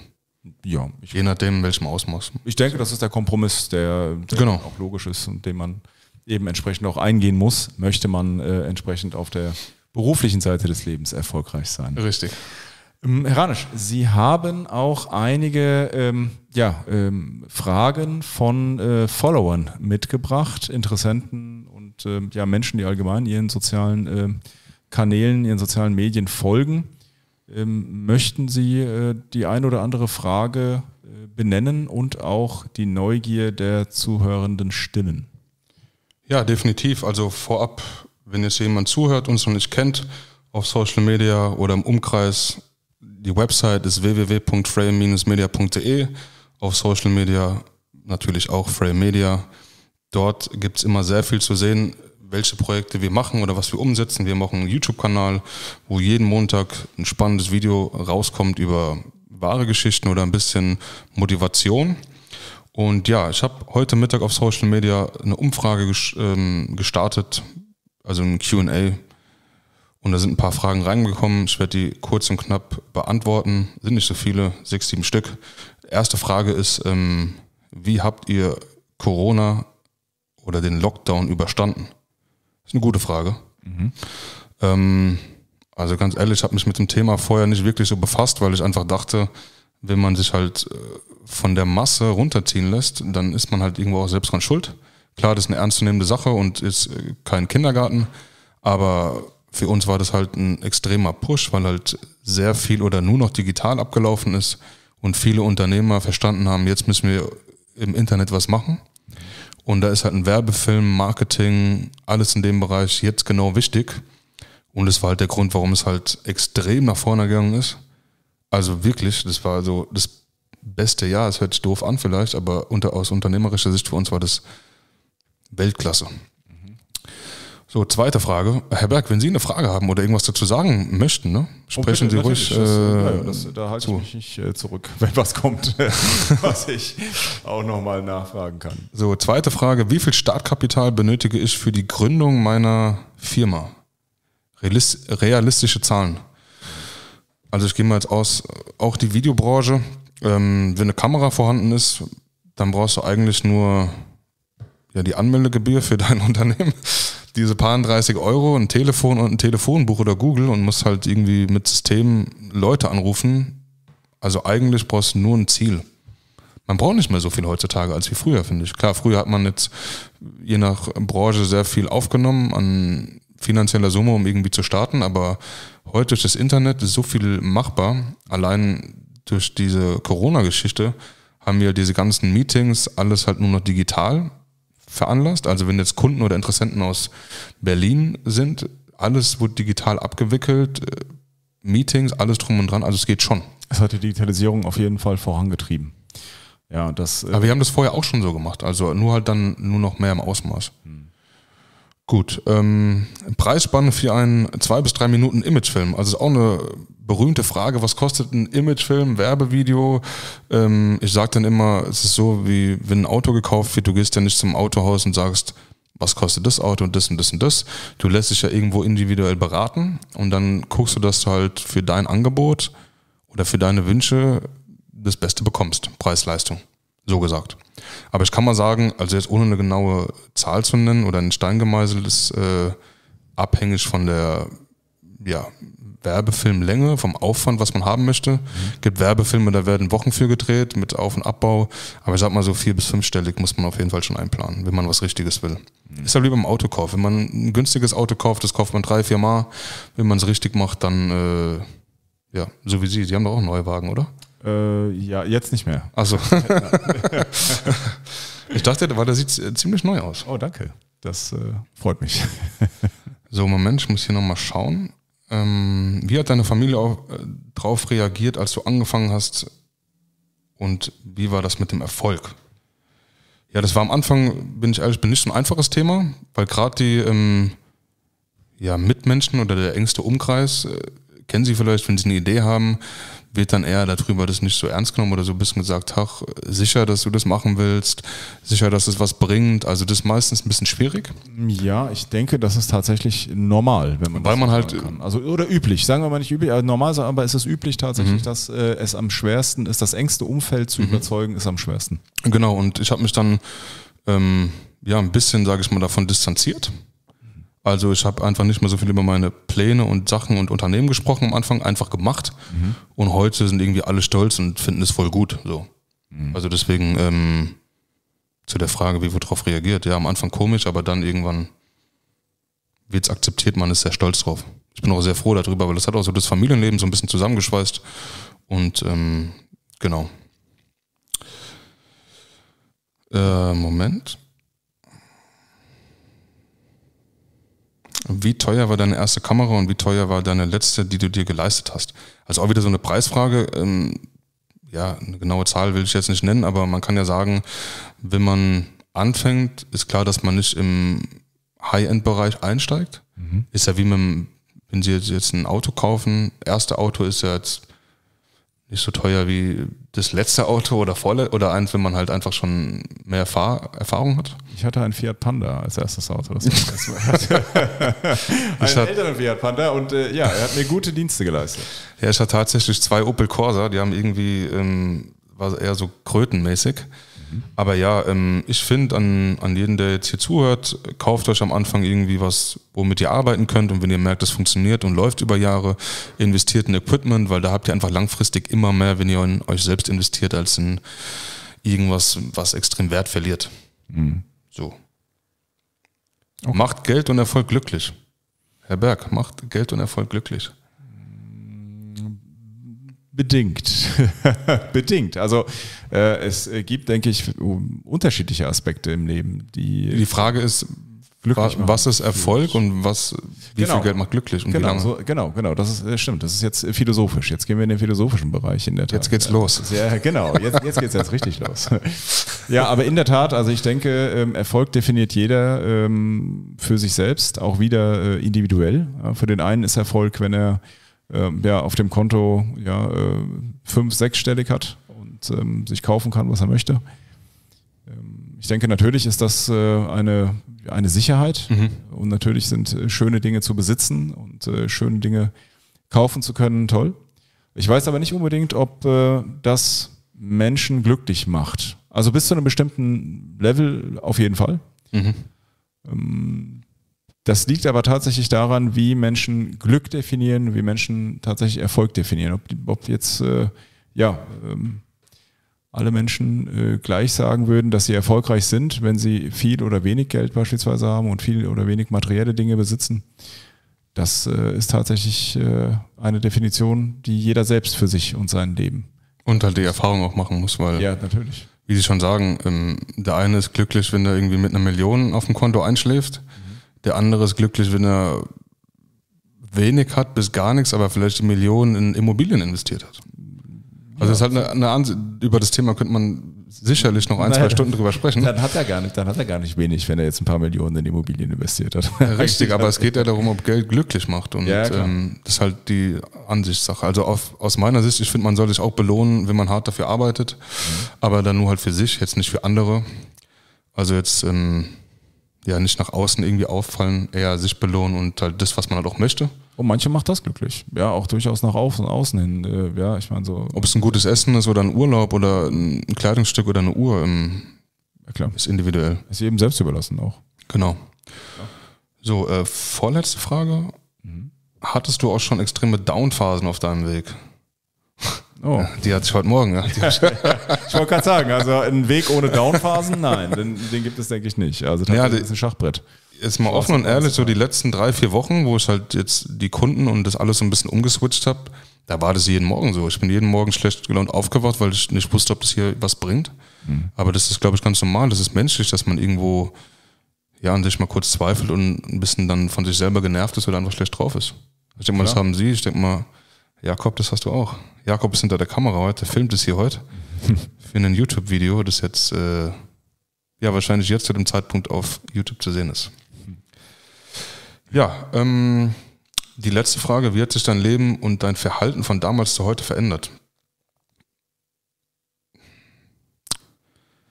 [SPEAKER 2] Ja. Je nachdem, in welchem Ausmaß. Ich denke, das ist
[SPEAKER 1] der Kompromiss, der, der genau. auch logisch ist und den man eben entsprechend auch eingehen muss, möchte man äh, entsprechend auf der beruflichen Seite des Lebens erfolgreich sein. Richtig. Ähm, Herr Ranisch, Sie haben auch einige ähm, ja, ähm, Fragen von äh, Followern mitgebracht, Interessenten und ähm, ja, Menschen, die allgemein ihren sozialen äh, Kanälen, ihren sozialen Medien folgen. Ähm, möchten Sie äh, die ein oder andere Frage äh, benennen und auch die Neugier der Zuhörenden stillen?
[SPEAKER 2] Ja, definitiv. Also vorab, wenn jetzt jemand zuhört, und uns noch nicht kennt, auf Social Media oder im Umkreis, die Website ist www.frame-media.de, auf Social Media natürlich auch Frame Media. Dort gibt es immer sehr viel zu sehen, welche Projekte wir machen oder was wir umsetzen. Wir machen einen YouTube-Kanal, wo jeden Montag ein spannendes Video rauskommt über wahre Geschichten oder ein bisschen Motivation. Und ja, ich habe heute Mittag auf Social Media eine Umfrage ähm, gestartet, also ein QA. Und da sind ein paar Fragen reingekommen. Ich werde die kurz und knapp beantworten. Sind nicht so viele, sechs, sieben Stück. Erste Frage ist, ähm, wie habt ihr Corona oder den Lockdown überstanden? Das ist eine gute Frage. Mhm. Ähm, also ganz ehrlich, ich habe mich mit dem Thema vorher nicht wirklich so befasst, weil ich einfach dachte, wenn man sich halt äh, von der Masse runterziehen lässt, dann ist man halt irgendwo auch selbst dran schuld. Klar, das ist eine ernstzunehmende Sache und ist äh, kein Kindergarten, aber für uns war das halt ein extremer Push, weil halt sehr viel oder nur noch digital abgelaufen ist und viele Unternehmer verstanden haben, jetzt müssen wir im Internet was machen. Und da ist halt ein Werbefilm, Marketing, alles in dem Bereich jetzt genau wichtig. Und das war halt der Grund, warum es halt extrem nach vorne gegangen ist. Also wirklich, das war also das beste Jahr. Es hört sich doof an vielleicht, aber unter, aus unternehmerischer Sicht für uns war das Weltklasse. So, zweite Frage. Herr Berg, wenn Sie eine Frage haben oder irgendwas dazu sagen möchten, ne? Oh, sprechen oh, Sie ruhig. Das, äh, das,
[SPEAKER 1] da halte so. ich mich nicht äh, zurück, wenn was kommt, was ich auch nochmal nachfragen kann.
[SPEAKER 2] So, zweite Frage. Wie viel Startkapital benötige ich für die Gründung meiner Firma? realistische Zahlen. Also ich gehe mal jetzt aus, auch die Videobranche, ähm, wenn eine Kamera vorhanden ist, dann brauchst du eigentlich nur ja, die Anmeldegebühr für dein Unternehmen diese paar 30 Euro, ein Telefon und ein Telefonbuch oder Google und musst halt irgendwie mit Systemen Leute anrufen. Also eigentlich brauchst du nur ein Ziel. Man braucht nicht mehr so viel heutzutage als wie früher, finde ich. Klar, früher hat man jetzt je nach Branche sehr viel aufgenommen an finanzieller Summe, um irgendwie zu starten, aber heute durch das Internet ist so viel machbar. Allein durch diese Corona-Geschichte haben wir diese ganzen Meetings, alles halt nur noch digital veranlasst. Also wenn jetzt Kunden oder Interessenten aus Berlin sind, alles wird digital abgewickelt, äh, Meetings, alles drum und dran, also es geht schon. Es hat die Digitalisierung auf jeden Fall vorangetrieben. Ja, das, äh, Aber wir haben das vorher auch schon so gemacht, also nur halt dann nur noch mehr im Ausmaß. Hm. Gut, ähm, Preisspanne für einen zwei bis drei Minuten Imagefilm. Also ist auch eine berühmte Frage, was kostet ein Imagefilm, Werbevideo? Ähm, ich sage dann immer, es ist so, wie wenn ein Auto gekauft wird, du gehst ja nicht zum Autohaus und sagst, was kostet das Auto und das und das und das. Du lässt dich ja irgendwo individuell beraten und dann guckst du, dass du halt für dein Angebot oder für deine Wünsche das Beste bekommst, Preis-Leistung. So gesagt. Aber ich kann mal sagen, also jetzt ohne eine genaue Zahl zu nennen oder ein Stein gemeißelt ist, äh, abhängig von der ja, Werbefilmlänge, vom Aufwand, was man haben möchte. Mhm. gibt Werbefilme, da werden Wochen für gedreht mit Auf- und Abbau. Aber ich sag mal, so vier- bis fünfstellig muss man auf jeden Fall schon einplanen, wenn man was Richtiges will. Mhm. Ist ja wie beim Autokauf. Wenn man ein günstiges Auto kauft, das kauft man drei, vier Mal. Wenn man es richtig macht, dann, äh, ja, so wie Sie, Sie haben doch auch
[SPEAKER 1] neue Wagen, oder? Äh, ja, jetzt nicht mehr. Also ich dachte, weil der sieht ziemlich neu aus. Oh, danke. Das äh, freut mich.
[SPEAKER 2] so, Moment, ich muss hier nochmal schauen. Ähm, wie hat deine Familie auch äh, drauf reagiert, als du angefangen hast? Und wie war das mit dem Erfolg? Ja, das war am Anfang, bin ich ehrlich, bin nicht so ein einfaches Thema, weil gerade die ähm, ja, Mitmenschen oder der engste Umkreis, äh, kennen sie vielleicht, wenn sie eine Idee haben, wird dann eher darüber das nicht so ernst genommen oder so ein bisschen gesagt, ach, sicher, dass du das machen willst,
[SPEAKER 1] sicher, dass es was bringt. Also das ist meistens ein bisschen schwierig. Ja, ich denke, das ist tatsächlich normal, wenn man Weil man halt kann. Also, oder üblich, sagen wir mal nicht üblich, aber normal, aber es ist üblich tatsächlich, mhm. dass äh, es am schwersten ist, das engste Umfeld zu mhm. überzeugen, ist am schwersten. Genau, und ich habe mich dann
[SPEAKER 2] ähm, ja ein bisschen, sage ich mal, davon distanziert also ich habe einfach nicht mehr so viel über meine Pläne und Sachen und Unternehmen gesprochen am Anfang, einfach gemacht. Mhm. Und heute sind irgendwie alle stolz und finden es voll gut. So. Mhm. Also deswegen ähm, zu der Frage, wie wird darauf reagiert. Ja, am Anfang komisch, aber dann irgendwann wird es akzeptiert, man ist sehr stolz drauf. Ich bin auch sehr froh darüber, weil das hat auch so das Familienleben so ein bisschen zusammengeschweißt. Und ähm, genau. Äh, Moment. Wie teuer war deine erste Kamera und wie teuer war deine letzte, die du dir geleistet hast? Also auch wieder so eine Preisfrage. Ähm, ja, eine genaue Zahl will ich jetzt nicht nennen, aber man kann ja sagen, wenn man anfängt, ist klar, dass man nicht im High-End-Bereich einsteigt. Mhm. Ist ja wie mit dem, wenn Sie jetzt ein Auto kaufen, erste Auto ist ja jetzt nicht so teuer wie das letzte Auto oder vorle oder eins, wenn man halt einfach schon mehr
[SPEAKER 1] Fahr Erfahrung hat? Ich hatte ein Fiat Panda als erstes Auto. Das war das einen älteren Fiat Panda und äh, ja, er hat mir gute Dienste geleistet. Ja, ich hatte tatsächlich zwei Opel
[SPEAKER 2] Corsa, die haben irgendwie, ähm, war eher so krötenmäßig. Aber ja, ähm, ich finde an, an jeden, der jetzt hier zuhört, kauft euch am Anfang irgendwie was, womit ihr arbeiten könnt und wenn ihr merkt, das funktioniert und läuft über Jahre, investiert in Equipment, weil da habt ihr einfach langfristig immer mehr, wenn ihr in euch selbst investiert, als in irgendwas, was extrem Wert verliert. Mhm. So. Okay. Macht Geld und Erfolg glücklich.
[SPEAKER 1] Herr Berg, macht Geld und Erfolg glücklich. Bedingt. Bedingt. Also äh, es gibt, denke ich, unterschiedliche Aspekte im Leben, die. Die Frage ist, was ist Erfolg und was, wie genau. viel Geld macht glücklich und genau, wie lange? So, genau, genau, das ist, äh, stimmt. Das ist jetzt äh, philosophisch. Jetzt gehen wir in den philosophischen Bereich in der Tat. Jetzt geht's los. Ja, genau, jetzt, jetzt geht's jetzt richtig los. Ja, aber in der Tat, also ich denke, ähm, Erfolg definiert jeder ähm, für sich selbst, auch wieder äh, individuell. Für den einen ist Erfolg, wenn er ähm, ja, auf dem Konto ja, äh, fünf, sechsstellig hat und ähm, sich kaufen kann, was er möchte. Ähm, ich denke, natürlich ist das äh, eine, eine Sicherheit mhm. und natürlich sind äh, schöne Dinge zu besitzen und äh, schöne Dinge kaufen zu können toll. Ich weiß aber nicht unbedingt, ob äh, das Menschen glücklich macht. Also bis zu einem bestimmten Level auf jeden Fall. Mhm. Ähm, das liegt aber tatsächlich daran, wie Menschen Glück definieren, wie Menschen tatsächlich Erfolg definieren. Ob, ob jetzt äh, ja, ähm, alle Menschen äh, gleich sagen würden, dass sie erfolgreich sind, wenn sie viel oder wenig Geld beispielsweise haben und viel oder wenig materielle Dinge besitzen. Das äh, ist tatsächlich äh, eine Definition, die jeder selbst für sich und sein Leben. Und halt die Erfahrung auch machen muss, weil. Ja, natürlich. Wie Sie schon sagen, ähm, der eine
[SPEAKER 2] ist glücklich, wenn er irgendwie mit einer Million auf dem Konto einschläft. Mhm der andere ist glücklich, wenn er wenig hat bis gar nichts, aber vielleicht Millionen in Immobilien investiert hat. Also das ist halt eine, eine Ansicht, über das Thema könnte man sicherlich noch ein, naja, zwei Stunden drüber sprechen. Dann
[SPEAKER 1] hat er gar nicht, dann hat er gar nicht wenig, wenn er jetzt ein paar Millionen in Immobilien investiert hat.
[SPEAKER 2] Richtig, aber es geht ja darum, ob Geld glücklich macht und ja, ähm, das ist halt die Ansichtssache. Also auf, aus meiner Sicht, ich finde, man soll sich auch belohnen, wenn man hart dafür arbeitet, mhm. aber dann nur halt für sich, jetzt nicht für andere. Also jetzt ähm, ja nicht nach außen irgendwie auffallen, eher sich belohnen und halt das, was man halt auch möchte.
[SPEAKER 1] Und manche macht das glücklich. Ja, auch durchaus nach außen, hin. Äh, ja, ich meine so.
[SPEAKER 2] Ob es ein gutes Essen ist oder ein Urlaub oder ein Kleidungsstück oder eine Uhr, ähm, ja, ist individuell. Ist jedem selbst überlassen auch. Genau. Ja. So, äh, vorletzte Frage. Mhm. Hattest du auch schon extreme Downphasen auf deinem Weg? Oh. Die hat sich heute Morgen. Ja.
[SPEAKER 1] ich wollte gerade sagen, also ein Weg ohne Downphasen, nein, den, den, gibt es, denke ich,
[SPEAKER 2] nicht. Also das ja, ist ein Schachbrett. Jetzt mal offen und ehrlich, so die letzten drei, vier Wochen, wo ich halt jetzt die Kunden und das alles so ein bisschen umgeswitcht habe, da war das jeden Morgen so. Ich bin jeden Morgen schlecht gelaunt aufgewacht, weil ich nicht wusste, ob das hier was bringt. Mhm. Aber das ist, glaube ich, ganz normal. Das ist menschlich, dass man irgendwo ja an sich mal kurz zweifelt und ein bisschen dann von sich selber genervt ist oder einfach schlecht drauf ist. Ich denke mal, Klar. das haben Sie. Ich denke mal, Jakob, das hast du auch. Jakob ist hinter der Kamera heute, filmt es hier heute. für ein YouTube-Video, das jetzt äh, ja wahrscheinlich jetzt zu dem Zeitpunkt auf YouTube zu sehen ist. Ja, ähm, die letzte Frage, wie hat sich dein Leben und dein Verhalten von damals zu heute verändert?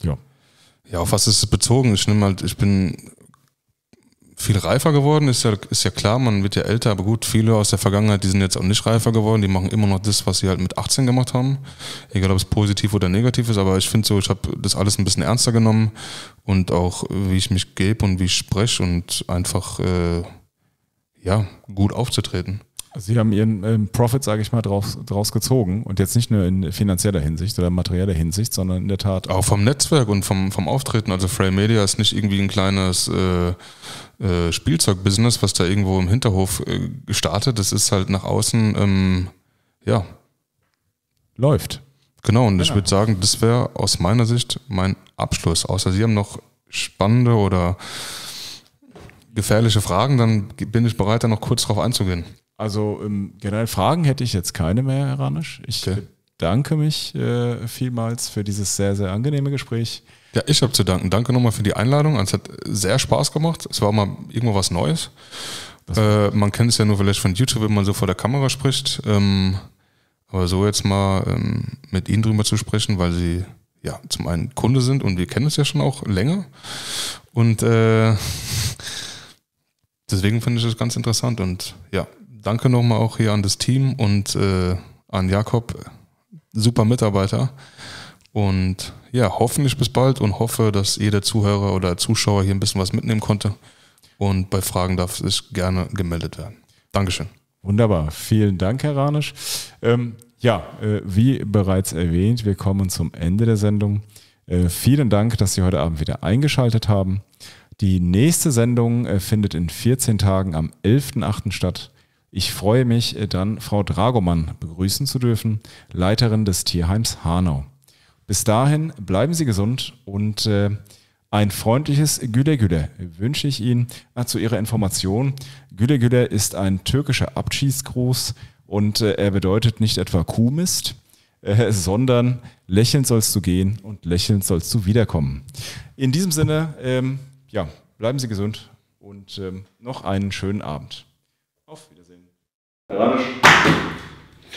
[SPEAKER 2] Ja. Ja, auf was ist es bezogen? Ich nehme halt, ich bin viel reifer geworden, ist ja, ist ja klar, man wird ja älter, aber gut, viele aus der Vergangenheit, die sind jetzt auch nicht reifer geworden, die machen immer noch das, was sie halt mit 18 gemacht haben, egal ob es positiv oder negativ ist, aber ich finde so, ich habe das alles ein bisschen ernster genommen und auch, wie ich mich gebe und wie ich spreche und einfach, äh, ja, gut aufzutreten.
[SPEAKER 1] Also sie haben Ihren ähm, Profit, sage ich mal, draus, draus gezogen und jetzt nicht nur in finanzieller Hinsicht oder materieller Hinsicht, sondern in der Tat auch,
[SPEAKER 2] vom Netzwerk und vom, vom Auftreten. Also Frame Media ist nicht irgendwie ein kleines äh, äh, Spielzeugbusiness, was da irgendwo im Hinterhof äh, gestartet, das ist halt nach außen, ähm, ja. Läuft. Genau, und genau. ich würde sagen, das wäre aus meiner Sicht mein Abschluss. Außer Sie haben noch spannende oder gefährliche Fragen, dann bin ich bereit, da
[SPEAKER 1] noch kurz drauf einzugehen. Also ähm, generell Fragen hätte ich jetzt keine mehr, Herr Ranisch. Ich okay. bedanke mich äh, vielmals für dieses sehr, sehr angenehme Gespräch. Ja, ich habe zu danken. Danke
[SPEAKER 2] nochmal für die Einladung. Es hat sehr Spaß gemacht. Es war mal irgendwo was Neues. Äh, man kennt es ja nur vielleicht von YouTube, wenn man so vor der Kamera spricht. Ähm, aber so jetzt mal ähm, mit Ihnen drüber zu sprechen, weil Sie ja zum einen Kunde sind und wir kennen es ja schon auch länger. Und äh, deswegen finde ich das ganz interessant. Und ja, danke nochmal auch hier an das Team und äh, an Jakob. Super Mitarbeiter. Und ja, hoffentlich bis bald und hoffe, dass jeder Zuhörer oder Zuschauer hier ein bisschen was mitnehmen konnte. Und bei Fragen darf sich gerne gemeldet werden.
[SPEAKER 1] Dankeschön. Wunderbar. Vielen Dank, Herr Ranisch. Ähm, ja, äh, wie bereits erwähnt, wir kommen zum Ende der Sendung. Äh, vielen Dank, dass Sie heute Abend wieder eingeschaltet haben. Die nächste Sendung äh, findet in 14 Tagen am 11.8. statt. Ich freue mich, äh, dann Frau Dragomann begrüßen zu dürfen, Leiterin des Tierheims Hanau. Bis dahin bleiben Sie gesund und äh, ein freundliches Güle Güle wünsche ich Ihnen. Ah, zu Ihrer Information, Güle Güle ist ein türkischer Abschießgruß und äh, er bedeutet nicht etwa Kuhmist, äh, sondern lächelnd sollst du gehen und lächelnd sollst du wiederkommen. In diesem Sinne, ähm, ja, bleiben Sie gesund und ähm, noch einen schönen Abend. Auf Wiedersehen.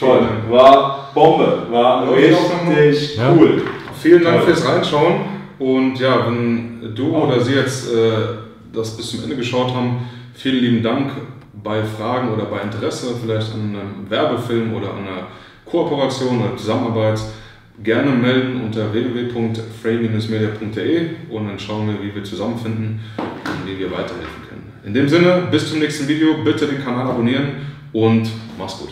[SPEAKER 1] Toll, war Bombe,
[SPEAKER 2] war richtig cool. Vielen Dank Toll. fürs Reinschauen und ja, wenn du oder sie jetzt äh, das bis zum Ende geschaut haben, vielen lieben Dank bei Fragen oder bei Interesse, vielleicht an einem Werbefilm oder an einer Kooperation oder Zusammenarbeit, gerne melden unter www.frame-media.de und dann schauen wir, wie wir zusammenfinden und wie wir weiterhelfen können. In dem Sinne, bis zum nächsten Video, bitte den Kanal abonnieren und mach's gut.